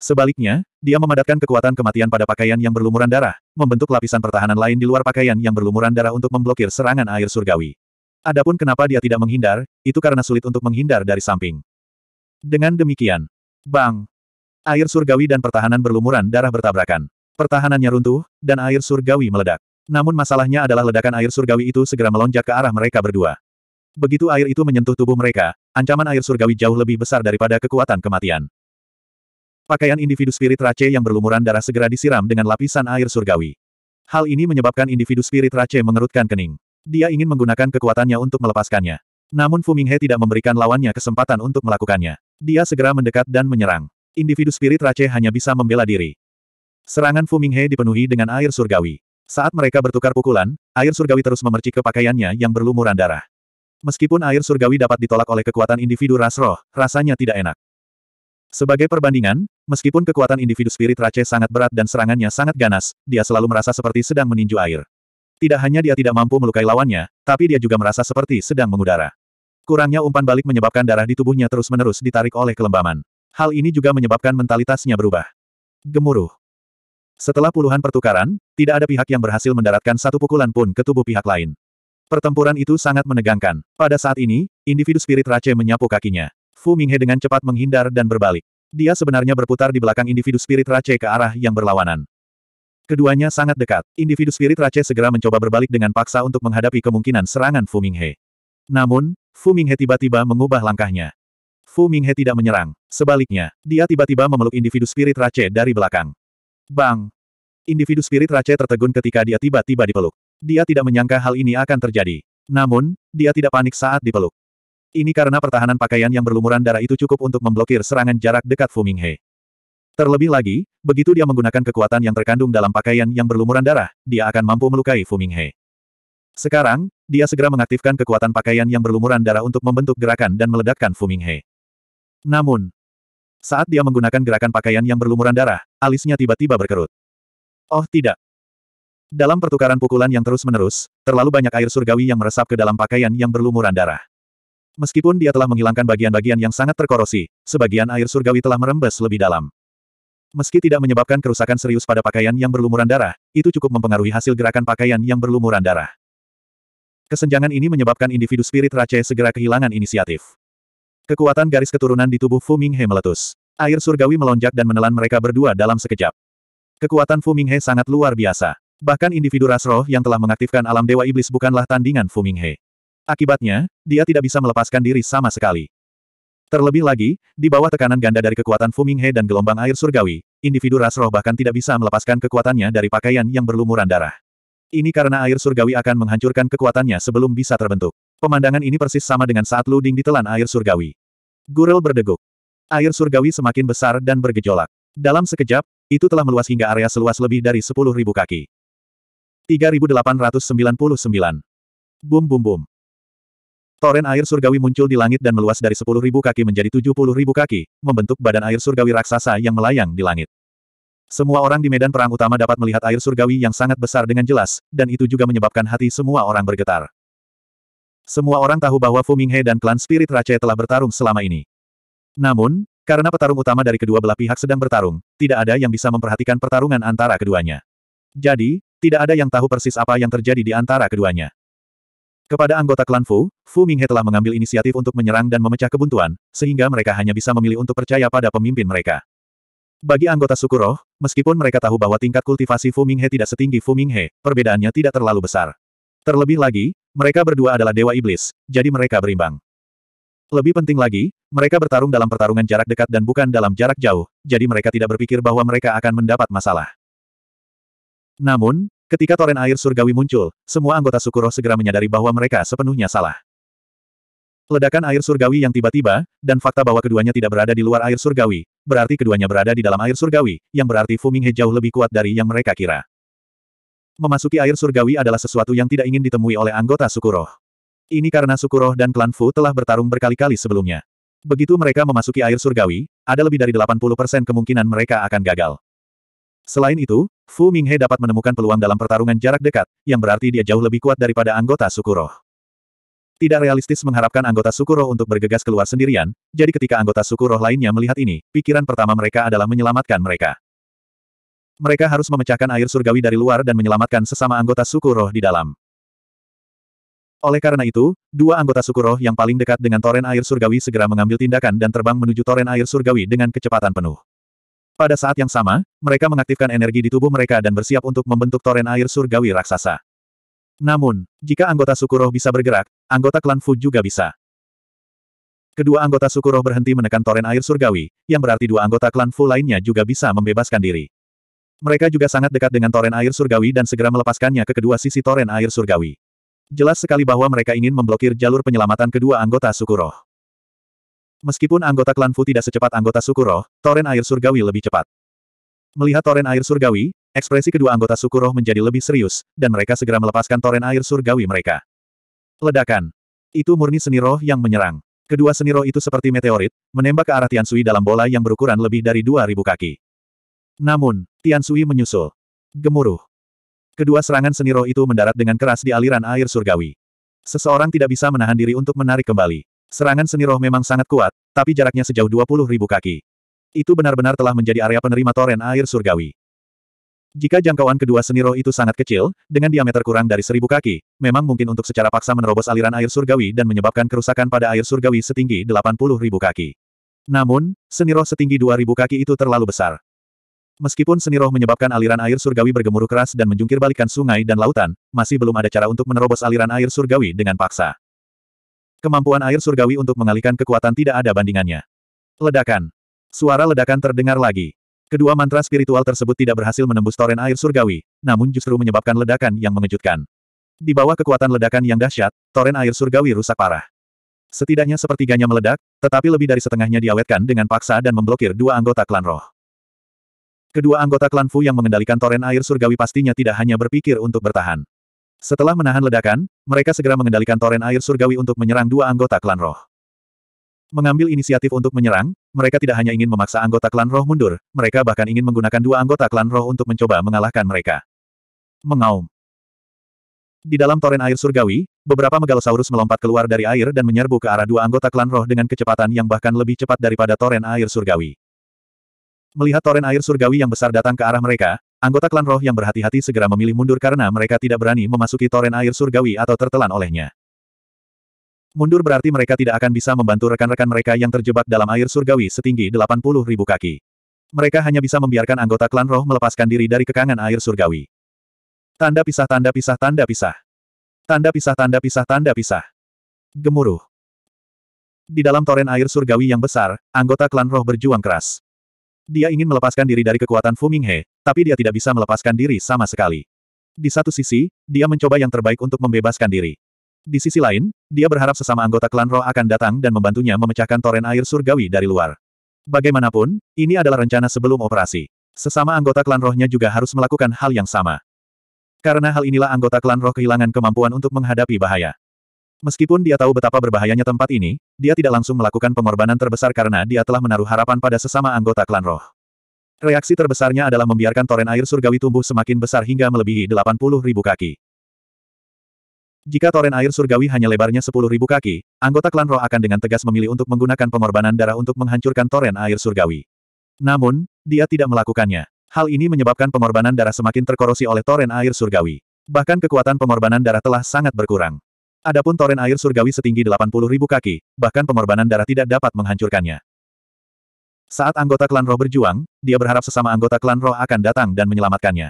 Sebaliknya, dia memadatkan kekuatan kematian pada pakaian yang berlumuran darah, membentuk lapisan pertahanan lain di luar pakaian yang berlumuran darah untuk memblokir serangan air surgawi. Adapun kenapa dia tidak menghindar, itu karena sulit untuk menghindar dari samping. Dengan demikian, bang, air surgawi dan pertahanan berlumuran darah bertabrakan. Pertahanannya runtuh, dan air surgawi meledak. Namun masalahnya adalah ledakan air surgawi itu segera melonjak ke arah mereka berdua. Begitu air itu menyentuh tubuh mereka, ancaman air surgawi jauh lebih besar daripada kekuatan kematian. Pakaian individu spirit race yang berlumuran darah segera disiram dengan lapisan air surgawi. Hal ini menyebabkan individu spirit race mengerutkan kening. Dia ingin menggunakan kekuatannya untuk melepaskannya. Namun Fu Minghe tidak memberikan lawannya kesempatan untuk melakukannya. Dia segera mendekat dan menyerang. Individu spirit race hanya bisa membela diri. Serangan Fu Minghe dipenuhi dengan air surgawi. Saat mereka bertukar pukulan, air surgawi terus memercik ke pakaiannya yang berlumuran darah. Meskipun air surgawi dapat ditolak oleh kekuatan individu ras roh, rasanya tidak enak. Sebagai perbandingan, meskipun kekuatan individu spirit race sangat berat dan serangannya sangat ganas, dia selalu merasa seperti sedang meninju air. Tidak hanya dia tidak mampu melukai lawannya, tapi dia juga merasa seperti sedang mengudara. Kurangnya umpan balik menyebabkan darah di tubuhnya terus-menerus ditarik oleh kelembaman. Hal ini juga menyebabkan mentalitasnya berubah. Gemuruh. Setelah puluhan pertukaran, tidak ada pihak yang berhasil mendaratkan satu pukulan pun ke tubuh pihak lain. Pertempuran itu sangat menegangkan. Pada saat ini, individu spirit race menyapu kakinya. Fu Minghe dengan cepat menghindar dan berbalik. Dia sebenarnya berputar di belakang individu spirit race ke arah yang berlawanan. Keduanya sangat dekat. Individu spirit race segera mencoba berbalik dengan paksa untuk menghadapi kemungkinan serangan Fu Minghe. Namun, Fu Minghe tiba-tiba mengubah langkahnya. Fu Minghe tidak menyerang. Sebaliknya, dia tiba-tiba memeluk individu spirit race dari belakang. Bang! Individu spirit race tertegun ketika dia tiba-tiba dipeluk. Dia tidak menyangka hal ini akan terjadi. Namun, dia tidak panik saat dipeluk. Ini karena pertahanan pakaian yang berlumuran darah itu cukup untuk memblokir serangan jarak dekat Fuminghe. Terlebih lagi, begitu dia menggunakan kekuatan yang terkandung dalam pakaian yang berlumuran darah, dia akan mampu melukai Fuminghe. Sekarang, dia segera mengaktifkan kekuatan pakaian yang berlumuran darah untuk membentuk gerakan dan meledakkan Fuminghe. Namun, saat dia menggunakan gerakan pakaian yang berlumuran darah, alisnya tiba-tiba berkerut. Oh tidak, dalam pertukaran pukulan yang terus-menerus, terlalu banyak air surgawi yang meresap ke dalam pakaian yang berlumuran darah. Meskipun dia telah menghilangkan bagian-bagian yang sangat terkorosi, sebagian air surgawi telah merembes lebih dalam. Meski tidak menyebabkan kerusakan serius pada pakaian yang berlumuran darah, itu cukup mempengaruhi hasil gerakan pakaian yang berlumuran darah. Kesenjangan ini menyebabkan individu spirit Rache segera kehilangan inisiatif. Kekuatan garis keturunan di tubuh Fu Minghe meletus. Air surgawi melonjak dan menelan mereka berdua dalam sekejap. Kekuatan Fu Minghe sangat luar biasa. Bahkan individu Rasroh yang telah mengaktifkan alam Dewa Iblis bukanlah tandingan Fu Minghe. Akibatnya, dia tidak bisa melepaskan diri sama sekali. Terlebih lagi, di bawah tekanan ganda dari kekuatan Fu Minghe dan gelombang air surgawi, individu Rasroh bahkan tidak bisa melepaskan kekuatannya dari pakaian yang berlumuran darah. Ini karena air surgawi akan menghancurkan kekuatannya sebelum bisa terbentuk. Pemandangan ini persis sama dengan saat Luding ditelan air surgawi. Gurel berdeguk. Air surgawi semakin besar dan bergejolak. Dalam sekejap, itu telah meluas hingga area seluas lebih dari 10.000 kaki. 3899. Bum bum bum. Toren air surgawi muncul di langit dan meluas dari 10.000 kaki menjadi 70.000 kaki, membentuk badan air surgawi raksasa yang melayang di langit. Semua orang di medan perang utama dapat melihat air surgawi yang sangat besar dengan jelas, dan itu juga menyebabkan hati semua orang bergetar. Semua orang tahu bahwa Fu Minghe dan klan Spirit Rache telah bertarung selama ini. Namun, karena petarung utama dari kedua belah pihak sedang bertarung, tidak ada yang bisa memperhatikan pertarungan antara keduanya. Jadi, tidak ada yang tahu persis apa yang terjadi di antara keduanya. Kepada anggota klan Fu, Fu Minghe telah mengambil inisiatif untuk menyerang dan memecah kebuntuan, sehingga mereka hanya bisa memilih untuk percaya pada pemimpin mereka. Bagi anggota suku roh, meskipun mereka tahu bahwa tingkat kultivasi Fu Minghe tidak setinggi Fu Minghe, perbedaannya tidak terlalu besar. Terlebih lagi, mereka berdua adalah dewa iblis, jadi mereka berimbang. Lebih penting lagi, mereka bertarung dalam pertarungan jarak dekat dan bukan dalam jarak jauh, jadi mereka tidak berpikir bahwa mereka akan mendapat masalah. Namun, ketika toren air surgawi muncul, semua anggota suku roh segera menyadari bahwa mereka sepenuhnya salah. Ledakan air surgawi yang tiba-tiba, dan fakta bahwa keduanya tidak berada di luar air surgawi, berarti keduanya berada di dalam air surgawi, yang berarti Fuming jauh lebih kuat dari yang mereka kira. Memasuki air surgawi adalah sesuatu yang tidak ingin ditemui oleh anggota suku roh. Ini karena suku roh dan klan Fu telah bertarung berkali-kali sebelumnya. Begitu mereka memasuki air surgawi, ada lebih dari 80% kemungkinan mereka akan gagal. Selain itu, Fu Minghe dapat menemukan peluang dalam pertarungan jarak dekat, yang berarti dia jauh lebih kuat daripada anggota suku Tidak realistis mengharapkan anggota suku untuk bergegas keluar sendirian, jadi ketika anggota suku lainnya melihat ini, pikiran pertama mereka adalah menyelamatkan mereka. Mereka harus memecahkan air surgawi dari luar dan menyelamatkan sesama anggota suku di dalam. Oleh karena itu, dua anggota suku yang paling dekat dengan toren air surgawi segera mengambil tindakan dan terbang menuju toren air surgawi dengan kecepatan penuh. Pada saat yang sama, mereka mengaktifkan energi di tubuh mereka dan bersiap untuk membentuk toren air surgawi raksasa. Namun, jika anggota suku roh bisa bergerak, anggota klan Fu juga bisa. Kedua anggota suku roh berhenti menekan toren air surgawi, yang berarti dua anggota klan Fu lainnya juga bisa membebaskan diri. Mereka juga sangat dekat dengan toren air surgawi dan segera melepaskannya ke kedua sisi toren air surgawi. Jelas sekali bahwa mereka ingin memblokir jalur penyelamatan kedua anggota suku roh. Meskipun anggota klan Fu tidak secepat anggota suku roh, toren air surgawi lebih cepat. Melihat toren air surgawi, ekspresi kedua anggota suku roh menjadi lebih serius, dan mereka segera melepaskan toren air surgawi mereka. Ledakan. Itu murni seni roh yang menyerang. Kedua seni roh itu seperti meteorit, menembak ke arah Tiansui dalam bola yang berukuran lebih dari 2.000 kaki. Namun, Tiansui menyusul. Gemuruh. Kedua serangan seni roh itu mendarat dengan keras di aliran air surgawi. Seseorang tidak bisa menahan diri untuk menarik kembali. Serangan seni roh memang sangat kuat, tapi jaraknya sejauh 20 ribu kaki. Itu benar-benar telah menjadi area penerima toren air surgawi. Jika jangkauan kedua seni roh itu sangat kecil, dengan diameter kurang dari seribu kaki, memang mungkin untuk secara paksa menerobos aliran air surgawi dan menyebabkan kerusakan pada air surgawi setinggi 80 ribu kaki. Namun, seni roh setinggi 2000 kaki itu terlalu besar. Meskipun seni roh menyebabkan aliran air surgawi bergemuruh keras dan menjungkirbalikan sungai dan lautan, masih belum ada cara untuk menerobos aliran air surgawi dengan paksa. Kemampuan air surgawi untuk mengalihkan kekuatan tidak ada bandingannya. Ledakan. Suara ledakan terdengar lagi. Kedua mantra spiritual tersebut tidak berhasil menembus toren air surgawi, namun justru menyebabkan ledakan yang mengejutkan. Di bawah kekuatan ledakan yang dahsyat, toren air surgawi rusak parah. Setidaknya sepertiganya meledak, tetapi lebih dari setengahnya diawetkan dengan paksa dan memblokir dua anggota klan roh. Kedua anggota klan Fu yang mengendalikan toren air surgawi pastinya tidak hanya berpikir untuk bertahan. Setelah menahan ledakan, mereka segera mengendalikan toren air surgawi untuk menyerang dua anggota klan roh. Mengambil inisiatif untuk menyerang, mereka tidak hanya ingin memaksa anggota klan roh mundur, mereka bahkan ingin menggunakan dua anggota klan roh untuk mencoba mengalahkan mereka. Mengaum. Di dalam toren air surgawi, beberapa megalosaurus melompat keluar dari air dan menyerbu ke arah dua anggota klan roh dengan kecepatan yang bahkan lebih cepat daripada toren air surgawi. Melihat toren air surgawi yang besar datang ke arah mereka, Anggota klan roh yang berhati-hati segera memilih mundur karena mereka tidak berani memasuki toren air surgawi atau tertelan olehnya. Mundur berarti mereka tidak akan bisa membantu rekan-rekan mereka yang terjebak dalam air surgawi setinggi 80 ribu kaki. Mereka hanya bisa membiarkan anggota klan roh melepaskan diri dari kekangan air surgawi. Tanda pisah tanda pisah tanda pisah. Tanda pisah tanda pisah tanda pisah. Gemuruh. Di dalam toren air surgawi yang besar, anggota klan roh berjuang keras. Dia ingin melepaskan diri dari kekuatan Fuming He, tapi dia tidak bisa melepaskan diri sama sekali. Di satu sisi, dia mencoba yang terbaik untuk membebaskan diri. Di sisi lain, dia berharap sesama anggota klan roh akan datang dan membantunya memecahkan toren air surgawi dari luar. Bagaimanapun, ini adalah rencana sebelum operasi. Sesama anggota klan rohnya juga harus melakukan hal yang sama. Karena hal inilah anggota klan roh kehilangan kemampuan untuk menghadapi bahaya. Meskipun dia tahu betapa berbahayanya tempat ini, dia tidak langsung melakukan pengorbanan terbesar karena dia telah menaruh harapan pada sesama anggota klan roh. Reaksi terbesarnya adalah membiarkan toren air surgawi tumbuh semakin besar hingga melebihi 80 ribu kaki. Jika toren air surgawi hanya lebarnya 10 ribu kaki, anggota klan roh akan dengan tegas memilih untuk menggunakan pengorbanan darah untuk menghancurkan toren air surgawi. Namun, dia tidak melakukannya. Hal ini menyebabkan pengorbanan darah semakin terkorosi oleh toren air surgawi. Bahkan kekuatan pengorbanan darah telah sangat berkurang. Adapun toren air surgawi setinggi 80 ribu kaki, bahkan pengorbanan darah tidak dapat menghancurkannya. Saat anggota klan roh berjuang, dia berharap sesama anggota klan roh akan datang dan menyelamatkannya.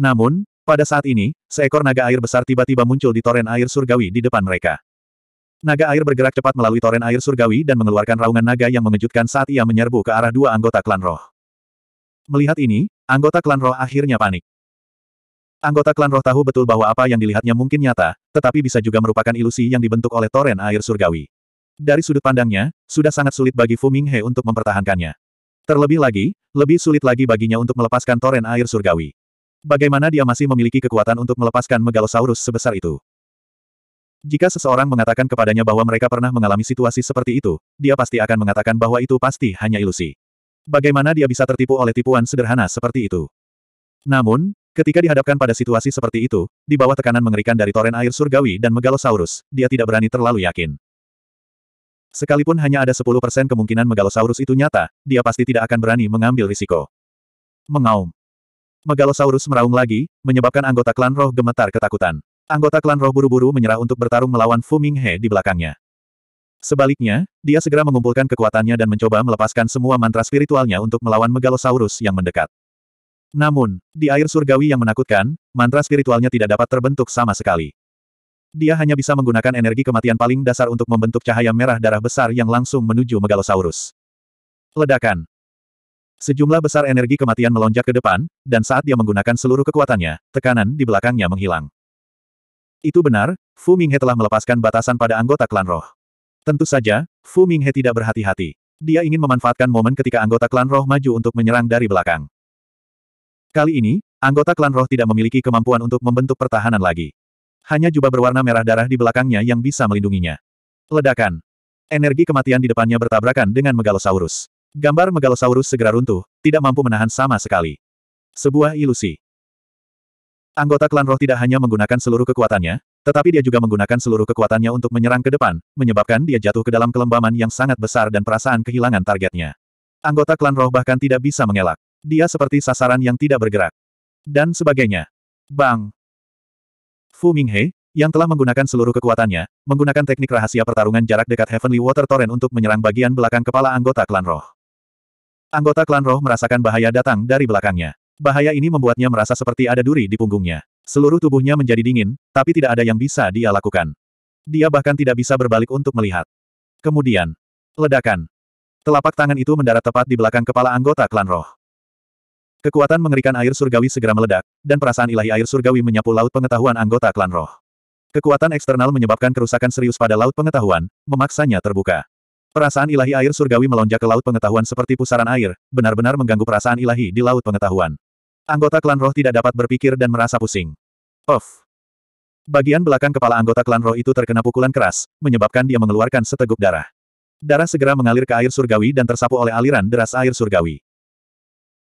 Namun, pada saat ini, seekor naga air besar tiba-tiba muncul di toren air surgawi di depan mereka. Naga air bergerak cepat melalui toren air surgawi dan mengeluarkan raungan naga yang mengejutkan saat ia menyerbu ke arah dua anggota klan roh. Melihat ini, anggota klan roh akhirnya panik. Anggota klan roh tahu betul bahwa apa yang dilihatnya mungkin nyata, tetapi bisa juga merupakan ilusi yang dibentuk oleh toren air surgawi. Dari sudut pandangnya, sudah sangat sulit bagi Fu Minghe untuk mempertahankannya. Terlebih lagi, lebih sulit lagi baginya untuk melepaskan toren air surgawi. Bagaimana dia masih memiliki kekuatan untuk melepaskan megalosaurus sebesar itu? Jika seseorang mengatakan kepadanya bahwa mereka pernah mengalami situasi seperti itu, dia pasti akan mengatakan bahwa itu pasti hanya ilusi. Bagaimana dia bisa tertipu oleh tipuan sederhana seperti itu? Namun, Ketika dihadapkan pada situasi seperti itu, di bawah tekanan mengerikan dari toren air surgawi dan megalosaurus, dia tidak berani terlalu yakin. Sekalipun hanya ada 10% kemungkinan megalosaurus itu nyata, dia pasti tidak akan berani mengambil risiko. Mengaum. Megalosaurus meraung lagi, menyebabkan anggota klan roh gemetar ketakutan. Anggota klan roh buru-buru menyerah untuk bertarung melawan Fu Minghe di belakangnya. Sebaliknya, dia segera mengumpulkan kekuatannya dan mencoba melepaskan semua mantra spiritualnya untuk melawan megalosaurus yang mendekat. Namun, di air surgawi yang menakutkan, mantra spiritualnya tidak dapat terbentuk sama sekali. Dia hanya bisa menggunakan energi kematian paling dasar untuk membentuk cahaya merah darah besar yang langsung menuju Megalosaurus. Ledakan. Sejumlah besar energi kematian melonjak ke depan, dan saat dia menggunakan seluruh kekuatannya, tekanan di belakangnya menghilang. Itu benar, Fu Minghe telah melepaskan batasan pada anggota klan roh. Tentu saja, Fu Minghe tidak berhati-hati. Dia ingin memanfaatkan momen ketika anggota klan roh maju untuk menyerang dari belakang. Kali ini, anggota klan roh tidak memiliki kemampuan untuk membentuk pertahanan lagi. Hanya jubah berwarna merah darah di belakangnya yang bisa melindunginya. Ledakan. Energi kematian di depannya bertabrakan dengan Megalosaurus. Gambar Megalosaurus segera runtuh, tidak mampu menahan sama sekali. Sebuah ilusi. Anggota klan roh tidak hanya menggunakan seluruh kekuatannya, tetapi dia juga menggunakan seluruh kekuatannya untuk menyerang ke depan, menyebabkan dia jatuh ke dalam kelembaman yang sangat besar dan perasaan kehilangan targetnya. Anggota klan roh bahkan tidak bisa mengelak. Dia seperti sasaran yang tidak bergerak. Dan sebagainya. Bang! Fu Minghe, yang telah menggunakan seluruh kekuatannya, menggunakan teknik rahasia pertarungan jarak dekat Heavenly Water Torrent untuk menyerang bagian belakang kepala anggota klan roh. Anggota klan roh merasakan bahaya datang dari belakangnya. Bahaya ini membuatnya merasa seperti ada duri di punggungnya. Seluruh tubuhnya menjadi dingin, tapi tidak ada yang bisa dia lakukan. Dia bahkan tidak bisa berbalik untuk melihat. Kemudian, ledakan. Telapak tangan itu mendarat tepat di belakang kepala anggota klan roh. Kekuatan mengerikan air surgawi segera meledak, dan perasaan ilahi air surgawi menyapu laut pengetahuan anggota klan roh. Kekuatan eksternal menyebabkan kerusakan serius pada laut pengetahuan, memaksanya terbuka. Perasaan ilahi air surgawi melonjak ke laut pengetahuan seperti pusaran air, benar-benar mengganggu perasaan ilahi di laut pengetahuan. Anggota klan roh tidak dapat berpikir dan merasa pusing. Of. Bagian belakang kepala anggota klan roh itu terkena pukulan keras, menyebabkan dia mengeluarkan seteguk darah. Darah segera mengalir ke air surgawi dan tersapu oleh aliran deras air surgawi.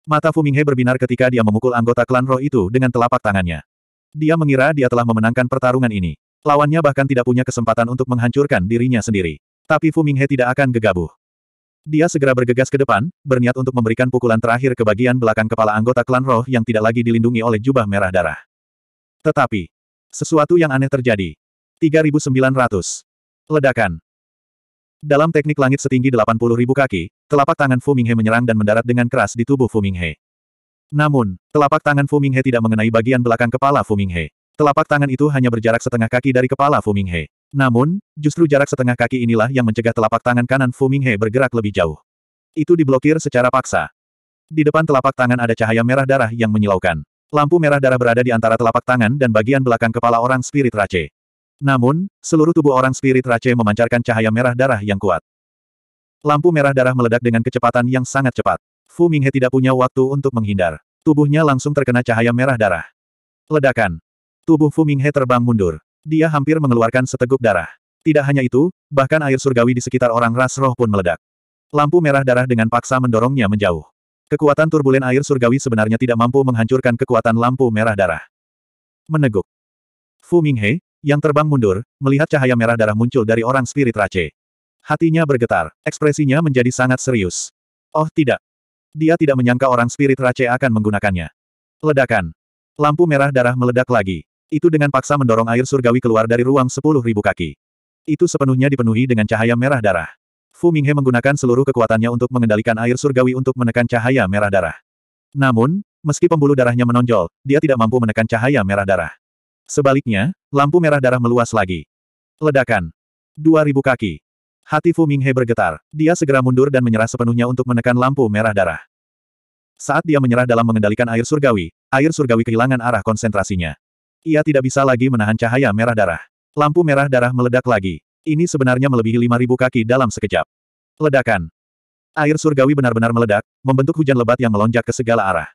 Mata Fu Minghe berbinar ketika dia memukul anggota klan roh itu dengan telapak tangannya. Dia mengira dia telah memenangkan pertarungan ini. Lawannya bahkan tidak punya kesempatan untuk menghancurkan dirinya sendiri. Tapi Fu Minghe tidak akan gegabah. Dia segera bergegas ke depan, berniat untuk memberikan pukulan terakhir ke bagian belakang kepala anggota klan roh yang tidak lagi dilindungi oleh jubah merah darah. Tetapi, sesuatu yang aneh terjadi. 3900. Ledakan. Dalam teknik langit setinggi 80 ribu kaki, telapak tangan Fu Minghe menyerang dan mendarat dengan keras di tubuh Fu Minghe. Namun, telapak tangan Fu Minghe tidak mengenai bagian belakang kepala Fu Minghe. Telapak tangan itu hanya berjarak setengah kaki dari kepala Fu Minghe. Namun, justru jarak setengah kaki inilah yang mencegah telapak tangan kanan Fu Minghe bergerak lebih jauh. Itu diblokir secara paksa. Di depan telapak tangan ada cahaya merah darah yang menyilaukan. Lampu merah darah berada di antara telapak tangan dan bagian belakang kepala orang spirit Rache. Namun, seluruh tubuh orang spirit Rache memancarkan cahaya merah darah yang kuat. Lampu merah darah meledak dengan kecepatan yang sangat cepat. Fu Minghe tidak punya waktu untuk menghindar. Tubuhnya langsung terkena cahaya merah darah. Ledakan. Tubuh Fu Minghe terbang mundur. Dia hampir mengeluarkan seteguk darah. Tidak hanya itu, bahkan air surgawi di sekitar orang ras roh pun meledak. Lampu merah darah dengan paksa mendorongnya menjauh. Kekuatan turbulen air surgawi sebenarnya tidak mampu menghancurkan kekuatan lampu merah darah. Meneguk. Fu Minghe, yang terbang mundur, melihat cahaya merah darah muncul dari orang spirit race. Hatinya bergetar, ekspresinya menjadi sangat serius. Oh tidak. Dia tidak menyangka orang spirit race akan menggunakannya. Ledakan. Lampu merah darah meledak lagi. Itu dengan paksa mendorong air surgawi keluar dari ruang sepuluh ribu kaki. Itu sepenuhnya dipenuhi dengan cahaya merah darah. Fu Minghe menggunakan seluruh kekuatannya untuk mengendalikan air surgawi untuk menekan cahaya merah darah. Namun, meski pembuluh darahnya menonjol, dia tidak mampu menekan cahaya merah darah. Sebaliknya, lampu merah darah meluas lagi. Ledakan. 2000 kaki. Hati Fu Minghe bergetar. Dia segera mundur dan menyerah sepenuhnya untuk menekan lampu merah darah. Saat dia menyerah dalam mengendalikan air surgawi, air surgawi kehilangan arah konsentrasinya. Ia tidak bisa lagi menahan cahaya merah darah. Lampu merah darah meledak lagi. Ini sebenarnya melebihi 5000 kaki dalam sekejap. Ledakan. Air surgawi benar-benar meledak, membentuk hujan lebat yang melonjak ke segala arah.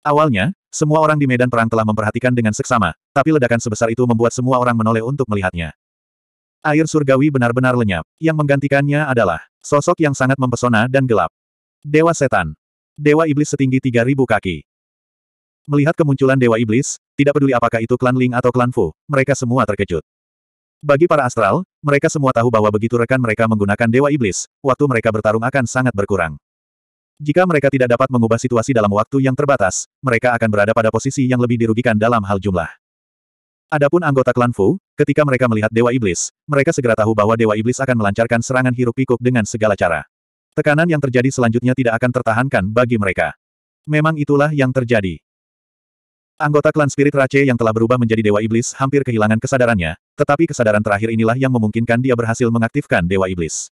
Awalnya, semua orang di medan perang telah memperhatikan dengan seksama, tapi ledakan sebesar itu membuat semua orang menoleh untuk melihatnya. Air surgawi benar-benar lenyap. Yang menggantikannya adalah sosok yang sangat mempesona dan gelap. Dewa Setan. Dewa Iblis setinggi 3000 kaki. Melihat kemunculan Dewa Iblis, tidak peduli apakah itu klan Ling atau klan Fu, mereka semua terkejut. Bagi para astral, mereka semua tahu bahwa begitu rekan mereka menggunakan Dewa Iblis, waktu mereka bertarung akan sangat berkurang. Jika mereka tidak dapat mengubah situasi dalam waktu yang terbatas, mereka akan berada pada posisi yang lebih dirugikan dalam hal jumlah. Adapun anggota klan Fu, ketika mereka melihat Dewa Iblis, mereka segera tahu bahwa Dewa Iblis akan melancarkan serangan hiruk pikuk dengan segala cara. Tekanan yang terjadi selanjutnya tidak akan tertahankan bagi mereka. Memang itulah yang terjadi. Anggota klan Spirit Rache yang telah berubah menjadi Dewa Iblis hampir kehilangan kesadarannya, tetapi kesadaran terakhir inilah yang memungkinkan dia berhasil mengaktifkan Dewa Iblis.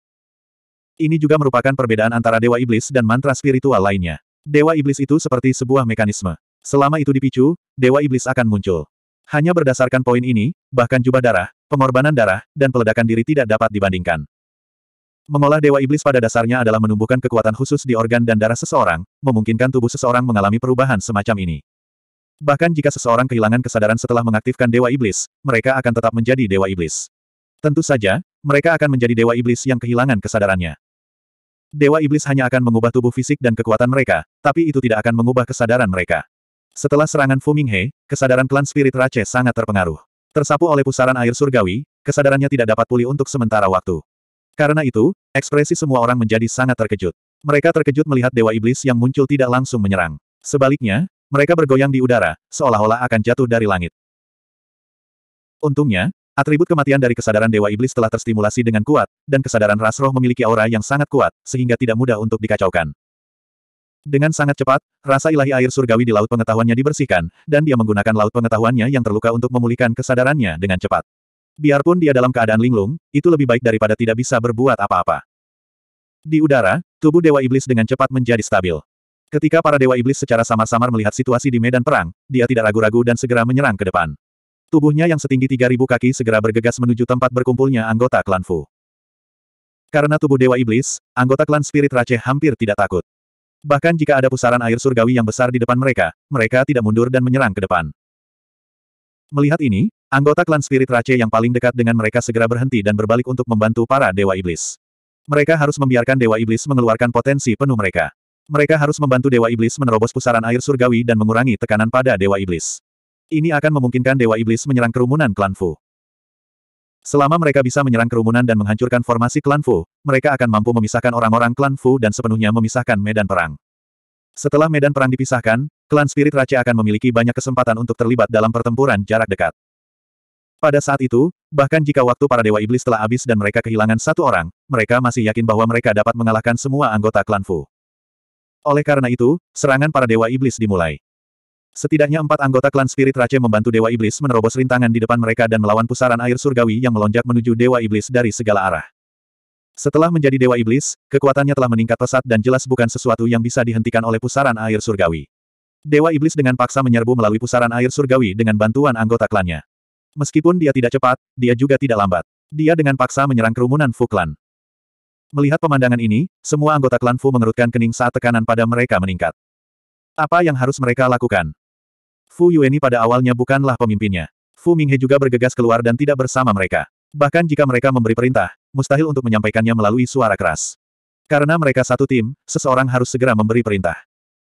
Ini juga merupakan perbedaan antara Dewa Iblis dan mantra spiritual lainnya. Dewa Iblis itu seperti sebuah mekanisme. Selama itu dipicu, Dewa Iblis akan muncul. Hanya berdasarkan poin ini, bahkan jubah darah, pengorbanan darah, dan peledakan diri tidak dapat dibandingkan. Mengolah Dewa Iblis pada dasarnya adalah menumbuhkan kekuatan khusus di organ dan darah seseorang, memungkinkan tubuh seseorang mengalami perubahan semacam ini. Bahkan jika seseorang kehilangan kesadaran setelah mengaktifkan Dewa Iblis, mereka akan tetap menjadi Dewa Iblis. Tentu saja, mereka akan menjadi Dewa Iblis yang kehilangan kesadarannya. Dewa Iblis hanya akan mengubah tubuh fisik dan kekuatan mereka, tapi itu tidak akan mengubah kesadaran mereka. Setelah serangan Fuminghe, kesadaran klan Spirit Rache sangat terpengaruh. Tersapu oleh pusaran air surgawi, kesadarannya tidak dapat pulih untuk sementara waktu. Karena itu, ekspresi semua orang menjadi sangat terkejut. Mereka terkejut melihat Dewa Iblis yang muncul tidak langsung menyerang. Sebaliknya, mereka bergoyang di udara, seolah-olah akan jatuh dari langit. Untungnya, Atribut kematian dari kesadaran Dewa Iblis telah terstimulasi dengan kuat, dan kesadaran ras roh memiliki aura yang sangat kuat, sehingga tidak mudah untuk dikacaukan. Dengan sangat cepat, rasa ilahi air surgawi di laut pengetahuannya dibersihkan, dan dia menggunakan laut pengetahuannya yang terluka untuk memulihkan kesadarannya dengan cepat. Biarpun dia dalam keadaan linglung, itu lebih baik daripada tidak bisa berbuat apa-apa. Di udara, tubuh Dewa Iblis dengan cepat menjadi stabil. Ketika para Dewa Iblis secara samar-samar melihat situasi di medan perang, dia tidak ragu-ragu dan segera menyerang ke depan. Tubuhnya yang setinggi 3.000 kaki segera bergegas menuju tempat berkumpulnya anggota klan Fu. Karena tubuh Dewa Iblis, anggota klan Spirit Rache hampir tidak takut. Bahkan jika ada pusaran air surgawi yang besar di depan mereka, mereka tidak mundur dan menyerang ke depan. Melihat ini, anggota klan Spirit Rache yang paling dekat dengan mereka segera berhenti dan berbalik untuk membantu para Dewa Iblis. Mereka harus membiarkan Dewa Iblis mengeluarkan potensi penuh mereka. Mereka harus membantu Dewa Iblis menerobos pusaran air surgawi dan mengurangi tekanan pada Dewa Iblis. Ini akan memungkinkan Dewa Iblis menyerang kerumunan klan Fu. Selama mereka bisa menyerang kerumunan dan menghancurkan formasi klan Fu, mereka akan mampu memisahkan orang-orang klan Fu dan sepenuhnya memisahkan medan perang. Setelah medan perang dipisahkan, klan Spirit Raja akan memiliki banyak kesempatan untuk terlibat dalam pertempuran jarak dekat. Pada saat itu, bahkan jika waktu para Dewa Iblis telah habis dan mereka kehilangan satu orang, mereka masih yakin bahwa mereka dapat mengalahkan semua anggota klan Fu. Oleh karena itu, serangan para Dewa Iblis dimulai. Setidaknya empat anggota klan Spirit Rache membantu Dewa Iblis menerobos rintangan di depan mereka dan melawan pusaran air surgawi yang melonjak menuju Dewa Iblis dari segala arah. Setelah menjadi Dewa Iblis, kekuatannya telah meningkat pesat dan jelas bukan sesuatu yang bisa dihentikan oleh pusaran air surgawi. Dewa Iblis dengan paksa menyerbu melalui pusaran air surgawi dengan bantuan anggota klannya. Meskipun dia tidak cepat, dia juga tidak lambat. Dia dengan paksa menyerang kerumunan Fu Klan. Melihat pemandangan ini, semua anggota klan Fu mengerutkan kening saat tekanan pada mereka meningkat. Apa yang harus mereka lakukan? Fu Yueni pada awalnya bukanlah pemimpinnya. Fu Minghe juga bergegas keluar dan tidak bersama mereka. Bahkan jika mereka memberi perintah, mustahil untuk menyampaikannya melalui suara keras. Karena mereka satu tim, seseorang harus segera memberi perintah.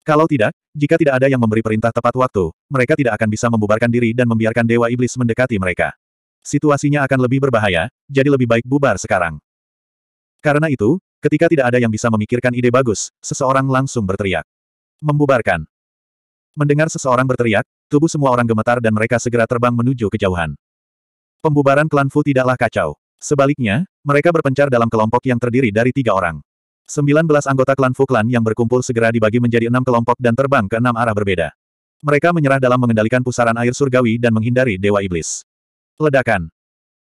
Kalau tidak, jika tidak ada yang memberi perintah tepat waktu, mereka tidak akan bisa membubarkan diri dan membiarkan Dewa Iblis mendekati mereka. Situasinya akan lebih berbahaya, jadi lebih baik bubar sekarang. Karena itu, ketika tidak ada yang bisa memikirkan ide bagus, seseorang langsung berteriak. Membubarkan. Mendengar seseorang berteriak, tubuh semua orang gemetar dan mereka segera terbang menuju kejauhan. Pembubaran klan Fu tidaklah kacau. Sebaliknya, mereka berpencar dalam kelompok yang terdiri dari tiga orang. 19 anggota klan Fu klan yang berkumpul segera dibagi menjadi enam kelompok dan terbang ke enam arah berbeda. Mereka menyerah dalam mengendalikan pusaran air surgawi dan menghindari Dewa Iblis. Ledakan.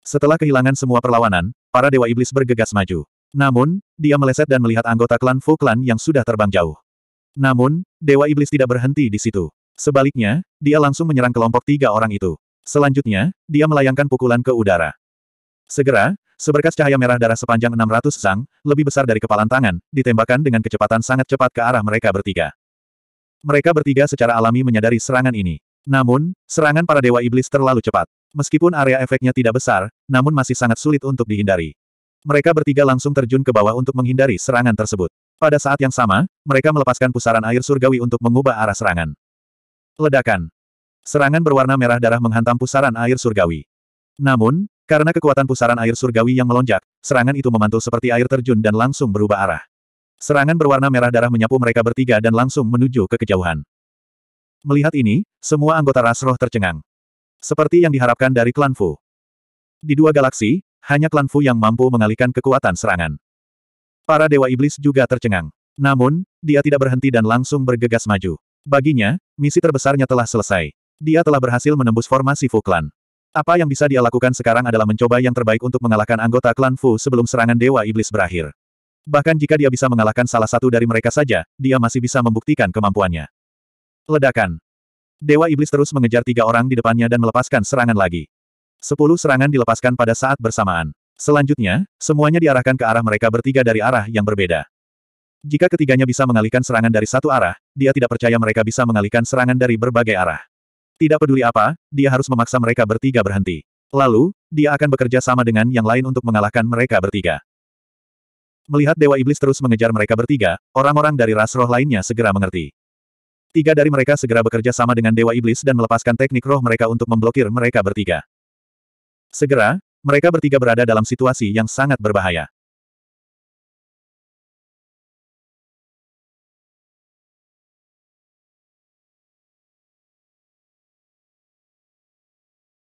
Setelah kehilangan semua perlawanan, para Dewa Iblis bergegas maju. Namun, dia meleset dan melihat anggota klan Fu klan yang sudah terbang jauh. Namun, Dewa Iblis tidak berhenti di situ. Sebaliknya, dia langsung menyerang kelompok tiga orang itu. Selanjutnya, dia melayangkan pukulan ke udara. Segera, seberkas cahaya merah darah sepanjang 600 sang, lebih besar dari kepalan tangan, ditembakkan dengan kecepatan sangat cepat ke arah mereka bertiga. Mereka bertiga secara alami menyadari serangan ini. Namun, serangan para dewa iblis terlalu cepat. Meskipun area efeknya tidak besar, namun masih sangat sulit untuk dihindari. Mereka bertiga langsung terjun ke bawah untuk menghindari serangan tersebut. Pada saat yang sama, mereka melepaskan pusaran air surgawi untuk mengubah arah serangan. Ledakan. Serangan berwarna merah darah menghantam pusaran air surgawi. Namun, karena kekuatan pusaran air surgawi yang melonjak, serangan itu memantul seperti air terjun dan langsung berubah arah. Serangan berwarna merah darah menyapu mereka bertiga dan langsung menuju ke kejauhan. Melihat ini, semua anggota ras roh tercengang. Seperti yang diharapkan dari klan Fu. Di dua galaksi, hanya klan Fu yang mampu mengalihkan kekuatan serangan. Para dewa iblis juga tercengang. Namun, dia tidak berhenti dan langsung bergegas maju. Baginya, misi terbesarnya telah selesai. Dia telah berhasil menembus formasi Fu Clan. Apa yang bisa dia lakukan sekarang adalah mencoba yang terbaik untuk mengalahkan anggota klan Fu sebelum serangan Dewa Iblis berakhir. Bahkan jika dia bisa mengalahkan salah satu dari mereka saja, dia masih bisa membuktikan kemampuannya. Ledakan. Dewa Iblis terus mengejar tiga orang di depannya dan melepaskan serangan lagi. Sepuluh serangan dilepaskan pada saat bersamaan. Selanjutnya, semuanya diarahkan ke arah mereka bertiga dari arah yang berbeda. Jika ketiganya bisa mengalihkan serangan dari satu arah, dia tidak percaya mereka bisa mengalihkan serangan dari berbagai arah. Tidak peduli apa, dia harus memaksa mereka bertiga berhenti. Lalu, dia akan bekerja sama dengan yang lain untuk mengalahkan mereka bertiga. Melihat Dewa Iblis terus mengejar mereka bertiga, orang-orang dari ras roh lainnya segera mengerti. Tiga dari mereka segera bekerja sama dengan Dewa Iblis dan melepaskan teknik roh mereka untuk memblokir mereka bertiga. Segera, mereka bertiga berada dalam situasi yang sangat berbahaya.